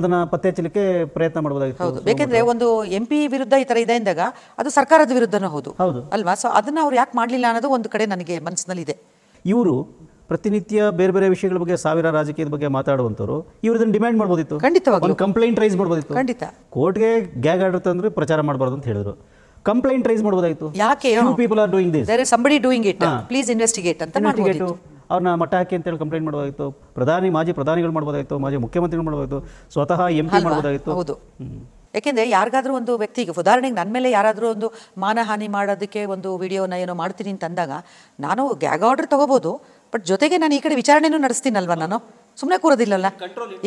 ಅದನ್ನ ಪತ್ತೆ ಹಚ್ಚಲಿಕ್ಕೆ ಪ್ರಯತ್ನ ಮಾಡಬಹುದಾಗಿತ್ತು ಹೌದು ಯಾಕಂದ್ರೆ ಒಂದು ಎಂ ಪಿ ವಿರುದ್ಧ ಈ ತರ ಇದೆ ಅಂದಾಗ ಅದು ಸರ್ಕಾರದ ವಿರುದ್ಧನೂ ಹೌದು ಹೌದು ಅಲ್ವಾ ಸೊ ಅದನ್ನ ಅವ್ರು ಯಾಕೆ ಮಾಡಲಿಲ್ಲ ಅನ್ನೋದು ಒಂದು ಕಡೆ ನನಗೆ ಮನಸ್ಸಿನಲ್ಲಿ ಇದೆ ಇವರು ಪ್ರತಿನಿತ್ಯ ಬೇರೆ ಬೇರೆ ವಿಷಯಗಳ ಬಗ್ಗೆ ಸಾವಿರ ರಾಜಕೀಯದ ಬಗ್ಗೆ ಮಾತಾಡುವಂಥವ್ರು ಇವ್ರು ಡಿಮ್ಯಾಂಡ್ ಮಾಡ್ಬೋದಿತ್ತು ಖಂಡಿತವಾಗಿ ಒಂದು ಕಂಪ್ಲೇಂಟ್ ರೈಸ್ ಮಾಡ್ಬೋದಿತ್ತು ಖಂಡಿತ ಕೋರ್ಟ್ಗೆ ಗ್ಯಾಗ್ ಆರ್ಡರ್ ತಂದ್ರೆ ಪ್ರಚಾರ ಮಾಡಬಾರ್ದು ಅಂತ ಹೇಳಿದ್ರು ಕಂಪ್ಲೇಂಟ್ ರೈಸ್ ಮಾಡ್ಬೋದಾಯಿತು ಯಾಕೆ people are doing this somebody doing it please investigate ಅಂತ ಮಾಡ್ಬೋದಿತ್ತು ಅವ್ರನ್ನ ಮಟ್ಟ ಹಾಕಿ ಹೇಳಿ ಕಂಪ್ಲೇಂಟ್ ಮಾಡಬೇಕಾಗಿತ್ತು ಪ್ರಧಾನಿ ಮಾಜಿ ಪ್ರಧಾನಿಗಳು ಮಾಡ್ಬೋದಾಗಿತ್ತು ಮಾಜಿ ಮುಖ್ಯಮಂತ್ರಿಗಳು ಮಾಡ್ಬೋದಾಗಿತ್ತು ಸ್ವತಃ ಎಂ ಪಿ ಮಾಡ್ಬೋದಾಗಿತ್ತು ಹೌದು ಯಾಕೆಂದ್ರೆ ಯಾರಿಗಾದ್ರೂ ಒಂದು ವ್ಯಕ್ತಿಗೆ ಉದಾಹರಣೆಗೆ ನನ್ನ ಮೇಲೆ ಯಾರಾದರೂ ಒಂದು ಮಾನಹಾನಿ ಮಾಡೋದಕ್ಕೆ ಒಂದು ವಿಡಿಯೋನ ಏನೋ ಮಾಡ್ತೀನಿ ಅಂತಂದಾಗ ನಾನು ಗ್ಯಾಗ್ ಆರ್ಡರ್ ತಗೋಬೋದು ಬಟ್ ಜೊತೆಗೆ ನಾನು ಈ ಕಡೆ ವಿಚಾರಣೆನೂ ನಡೆಸ್ತೀನಲ್ವ ನಾನು ಸುಮ್ಮನೆ ಕೂರೋದಿಲ್ಲಲ್ಲ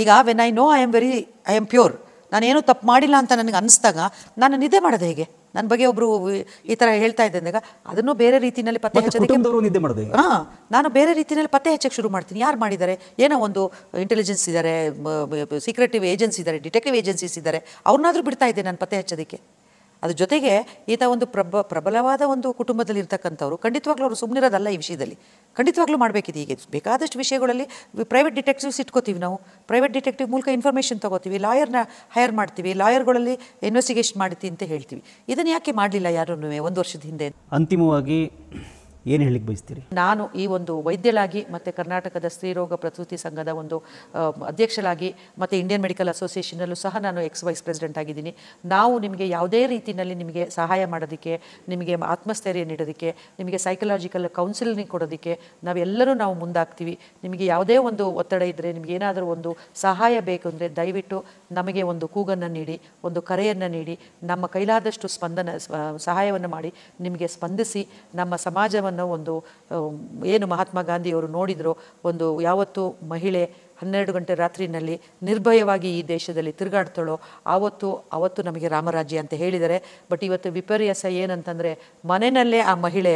ಈಗ when I know I am very I am pure ನಾನೇನು ತಪ್ಪು ಮಾಡಿಲ್ಲ ಅಂತ ನನಗೆ ಅನಿಸ್ದಾಗ ನಾನು ನಿದ್ದೆ ಮಾಡೋದು ಹೇಗೆ ನನ್ನ ಬಗ್ಗೆ ಒಬ್ಬರು ಈ ಥರ ಹೇಳ್ತಾ ಇದ್ದೆ ಅಂದಾಗ ಅದನ್ನು ಬೇರೆ ರೀತಿಯಲ್ಲಿ ಪತ್ತೆ ಹಚ್ಚೋದಕ್ಕೆ ಹಾಂ ನಾನು ಬೇರೆ ರೀತಿಯಲ್ಲಿ ಪತ್ತೆ ಹಚ್ಚಕ್ಕೆ ಶುರು ಮಾಡ್ತೀನಿ ಯಾರು ಮಾಡಿದ್ದಾರೆ ಏನೋ ಒಂದು ಇಂಟೆಲಿಜೆನ್ಸ್ ಇದ್ದಾರೆ ಸೀಕ್ರೆಟಿವ್ ಏಜೆನ್ಸಿ ಇದ್ದಾರೆ ಡಿಟೆಕ್ಟಿವ್ ಏಜೆನ್ಸೀಸ್ ಇದ್ದಾರೆ ಅವ್ರನ್ನಾದರೂ ಬಿಡ್ತಾ ಇದ್ದೆ ನಾನು ಪತ್ತೆ ಹಚ್ಚೋದಕ್ಕೆ ಅದ್ರ ಜೊತೆಗೆ ಈತ ಒಂದು ಪ್ರಬ ಪ್ರಬಲವಾದ ಒಂದು ಕುಟುಂಬದಲ್ಲಿ ಇರ್ತಕ್ಕಂಥವ್ರು ಖಂಡಿತವಾಗ್ಲೂ ಅವರು ಸುಮ್ಮನಿರೋದಲ್ಲ ಈ ವಿಷಯದಲ್ಲಿ ಖಂಡಿತವಾಗ್ಲೂ ಮಾಡಬೇಕಿದೆ ಹೀಗೆ ಬೇಕಾದಷ್ಟು ವಿಷಯಗಳಲ್ಲಿ ಪ್ರೈವೇಟ್ ಡಿಟೆಕ್ಟಿವ್ಸ್ ಇಟ್ಕೋತೀವಿ ನಾವು ಪ್ರೈವೇಟ್ ಡಿಟೆಕ್ಟಿವ್ ಮೂಲಕ ಇನ್ಫಾರ್ಮೇಷನ್ ತೊಗೋತೀವಿ ಲಾಯರ್ನ ಹೈರ್ ಮಾಡ್ತೀವಿ ಲಾಯರ್ಗಳಲ್ಲಿ ಇನ್ವೆಸ್ಟಿಗೇಷನ್ ಮಾಡ್ತೀವಿ ಅಂತ ಹೇಳ್ತೀವಿ ಇದನ್ನು ಯಾಕೆ ಮಾಡಲಿಲ್ಲ ಯಾರೂ ಒಂದು ವರ್ಷದ ಹಿಂದೆ ಅಂತಿಮವಾಗಿ ಏನು ಹೇಳಿಕ್ಕೆ ಬಯಸ್ತೀರಿ ನಾನು ಈ ಒಂದು ವೈದ್ಯಳಾಗಿ ಮತ್ತು ಕರ್ನಾಟಕದ ಸ್ತ್ರೀರೋಗ ಪ್ರಸೂತಿ ಸಂಘದ ಒಂದು ಅಧ್ಯಕ್ಷಳಾಗಿ ಮತ್ತು ಇಂಡಿಯನ್ ಮೆಡಿಕಲ್ ಅಸೋಸಿಯೇಷನಲ್ಲೂ ಸಹ ನಾನು ಎಕ್ಸ್ ವೈಸ್ ಪ್ರೆಸಿಡೆಂಟ್ ಆಗಿದ್ದೀನಿ ನಾವು ನಿಮಗೆ ಯಾವುದೇ ರೀತಿಯಲ್ಲಿ ನಿಮಗೆ ಸಹಾಯ ಮಾಡೋದಕ್ಕೆ ನಿಮಗೆ ಆತ್ಮಸ್ಥೈರ್ಯ ನೀಡೋದಕ್ಕೆ ನಿಮಗೆ ಸೈಕಲಾಜಿಕಲ್ ಕೌನ್ಸಿಲಿಂಗ್ ಕೊಡೋದಕ್ಕೆ ನಾವೆಲ್ಲರೂ ನಾವು ಮುಂದಾಗ್ತೀವಿ ನಿಮಗೆ ಯಾವುದೇ ಒಂದು ಒತ್ತಡ ಇದ್ದರೆ ನಿಮಗೆ ಏನಾದರೂ ಒಂದು ಸಹಾಯ ಬೇಕು ಅಂದರೆ ದಯವಿಟ್ಟು ನಮಗೆ ಒಂದು ಕೂಗನ್ನು ನೀಡಿ ಒಂದು ಕರೆಯನ್ನು ನೀಡಿ ನಮ್ಮ ಕೈಲಾದಷ್ಟು ಸ್ಪಂದನ ಸಹಾಯವನ್ನು ಮಾಡಿ ನಿಮಗೆ ಸ್ಪಂದಿಸಿ ನಮ್ಮ ಸಮಾಜವನ್ನು ಅನ್ನೋ ಒಂದು ಏನು ಮಹಾತ್ಮ ಗಾಂಧಿಯವರು ನೋಡಿದ್ರು ಒಂದು ಯಾವತ್ತು ಮಹಿಳೆ ಹನ್ನೆರಡು ಗಂಟೆ ರಾತ್ರಿನಲ್ಲಿ ನಿರ್ಭಯವಾಗಿ ಈ ದೇಶದಲ್ಲಿ ತಿರುಗಾಡ್ತಾಳೋ ಆವತ್ತು ಆವತ್ತು ನಮಗೆ ರಾಮರಾಜ್ಯ ಅಂತ ಹೇಳಿದರೆ ಬಟ್ ಇವತ್ತು ವಿಪರ್ಯಾಸ ಏನಂತಂದರೆ ಮನೆಯಲ್ಲೇ ಆ ಮಹಿಳೆ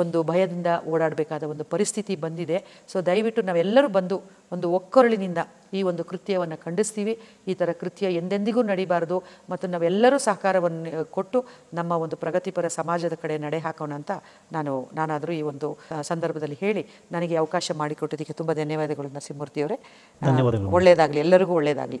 ಒಂದು ಭಯದಿಂದ ಓಡಾಡಬೇಕಾದ ಒಂದು ಪರಿಸ್ಥಿತಿ ಬಂದಿದೆ ಸೊ ದಯವಿಟ್ಟು ನಾವೆಲ್ಲರೂ ಬಂದು ಒಂದು ಒಕ್ಕೊರಳಿನಿಂದ ಈ ಒಂದು ಕೃತ್ಯವನ್ನು ಖಂಡಿಸ್ತೀವಿ ಈ ಥರ ಕೃತ್ಯ ಎಂದೆಂದಿಗೂ ನಡೀಬಾರದು ಮತ್ತು ನಾವೆಲ್ಲರೂ ಸಹಕಾರವನ್ನು ಕೊಟ್ಟು ನಮ್ಮ ಒಂದು ಪ್ರಗತಿಪರ ಸಮಾಜದ ಕಡೆ ನಡೆ ಹಾಕೋಣ ಅಂತ ನಾನು ನಾನಾದರೂ ಈ ಒಂದು ಸಂದರ್ಭದಲ್ಲಿ ಹೇಳಿ ನನಗೆ ಅವಕಾಶ ಮಾಡಿಕೊಟ್ಟಿದ್ದಕ್ಕೆ ತುಂಬ ಧನ್ಯವಾದಗಳು ನರಸಿಂಹಮೂರ್ತಿಯವರೇ ಒಳ್ಳೆಯದಾಗಲಿ ಎಲ್ಲರಿಗೂ ಒಳ್ಳೆಯದಾಗಲಿ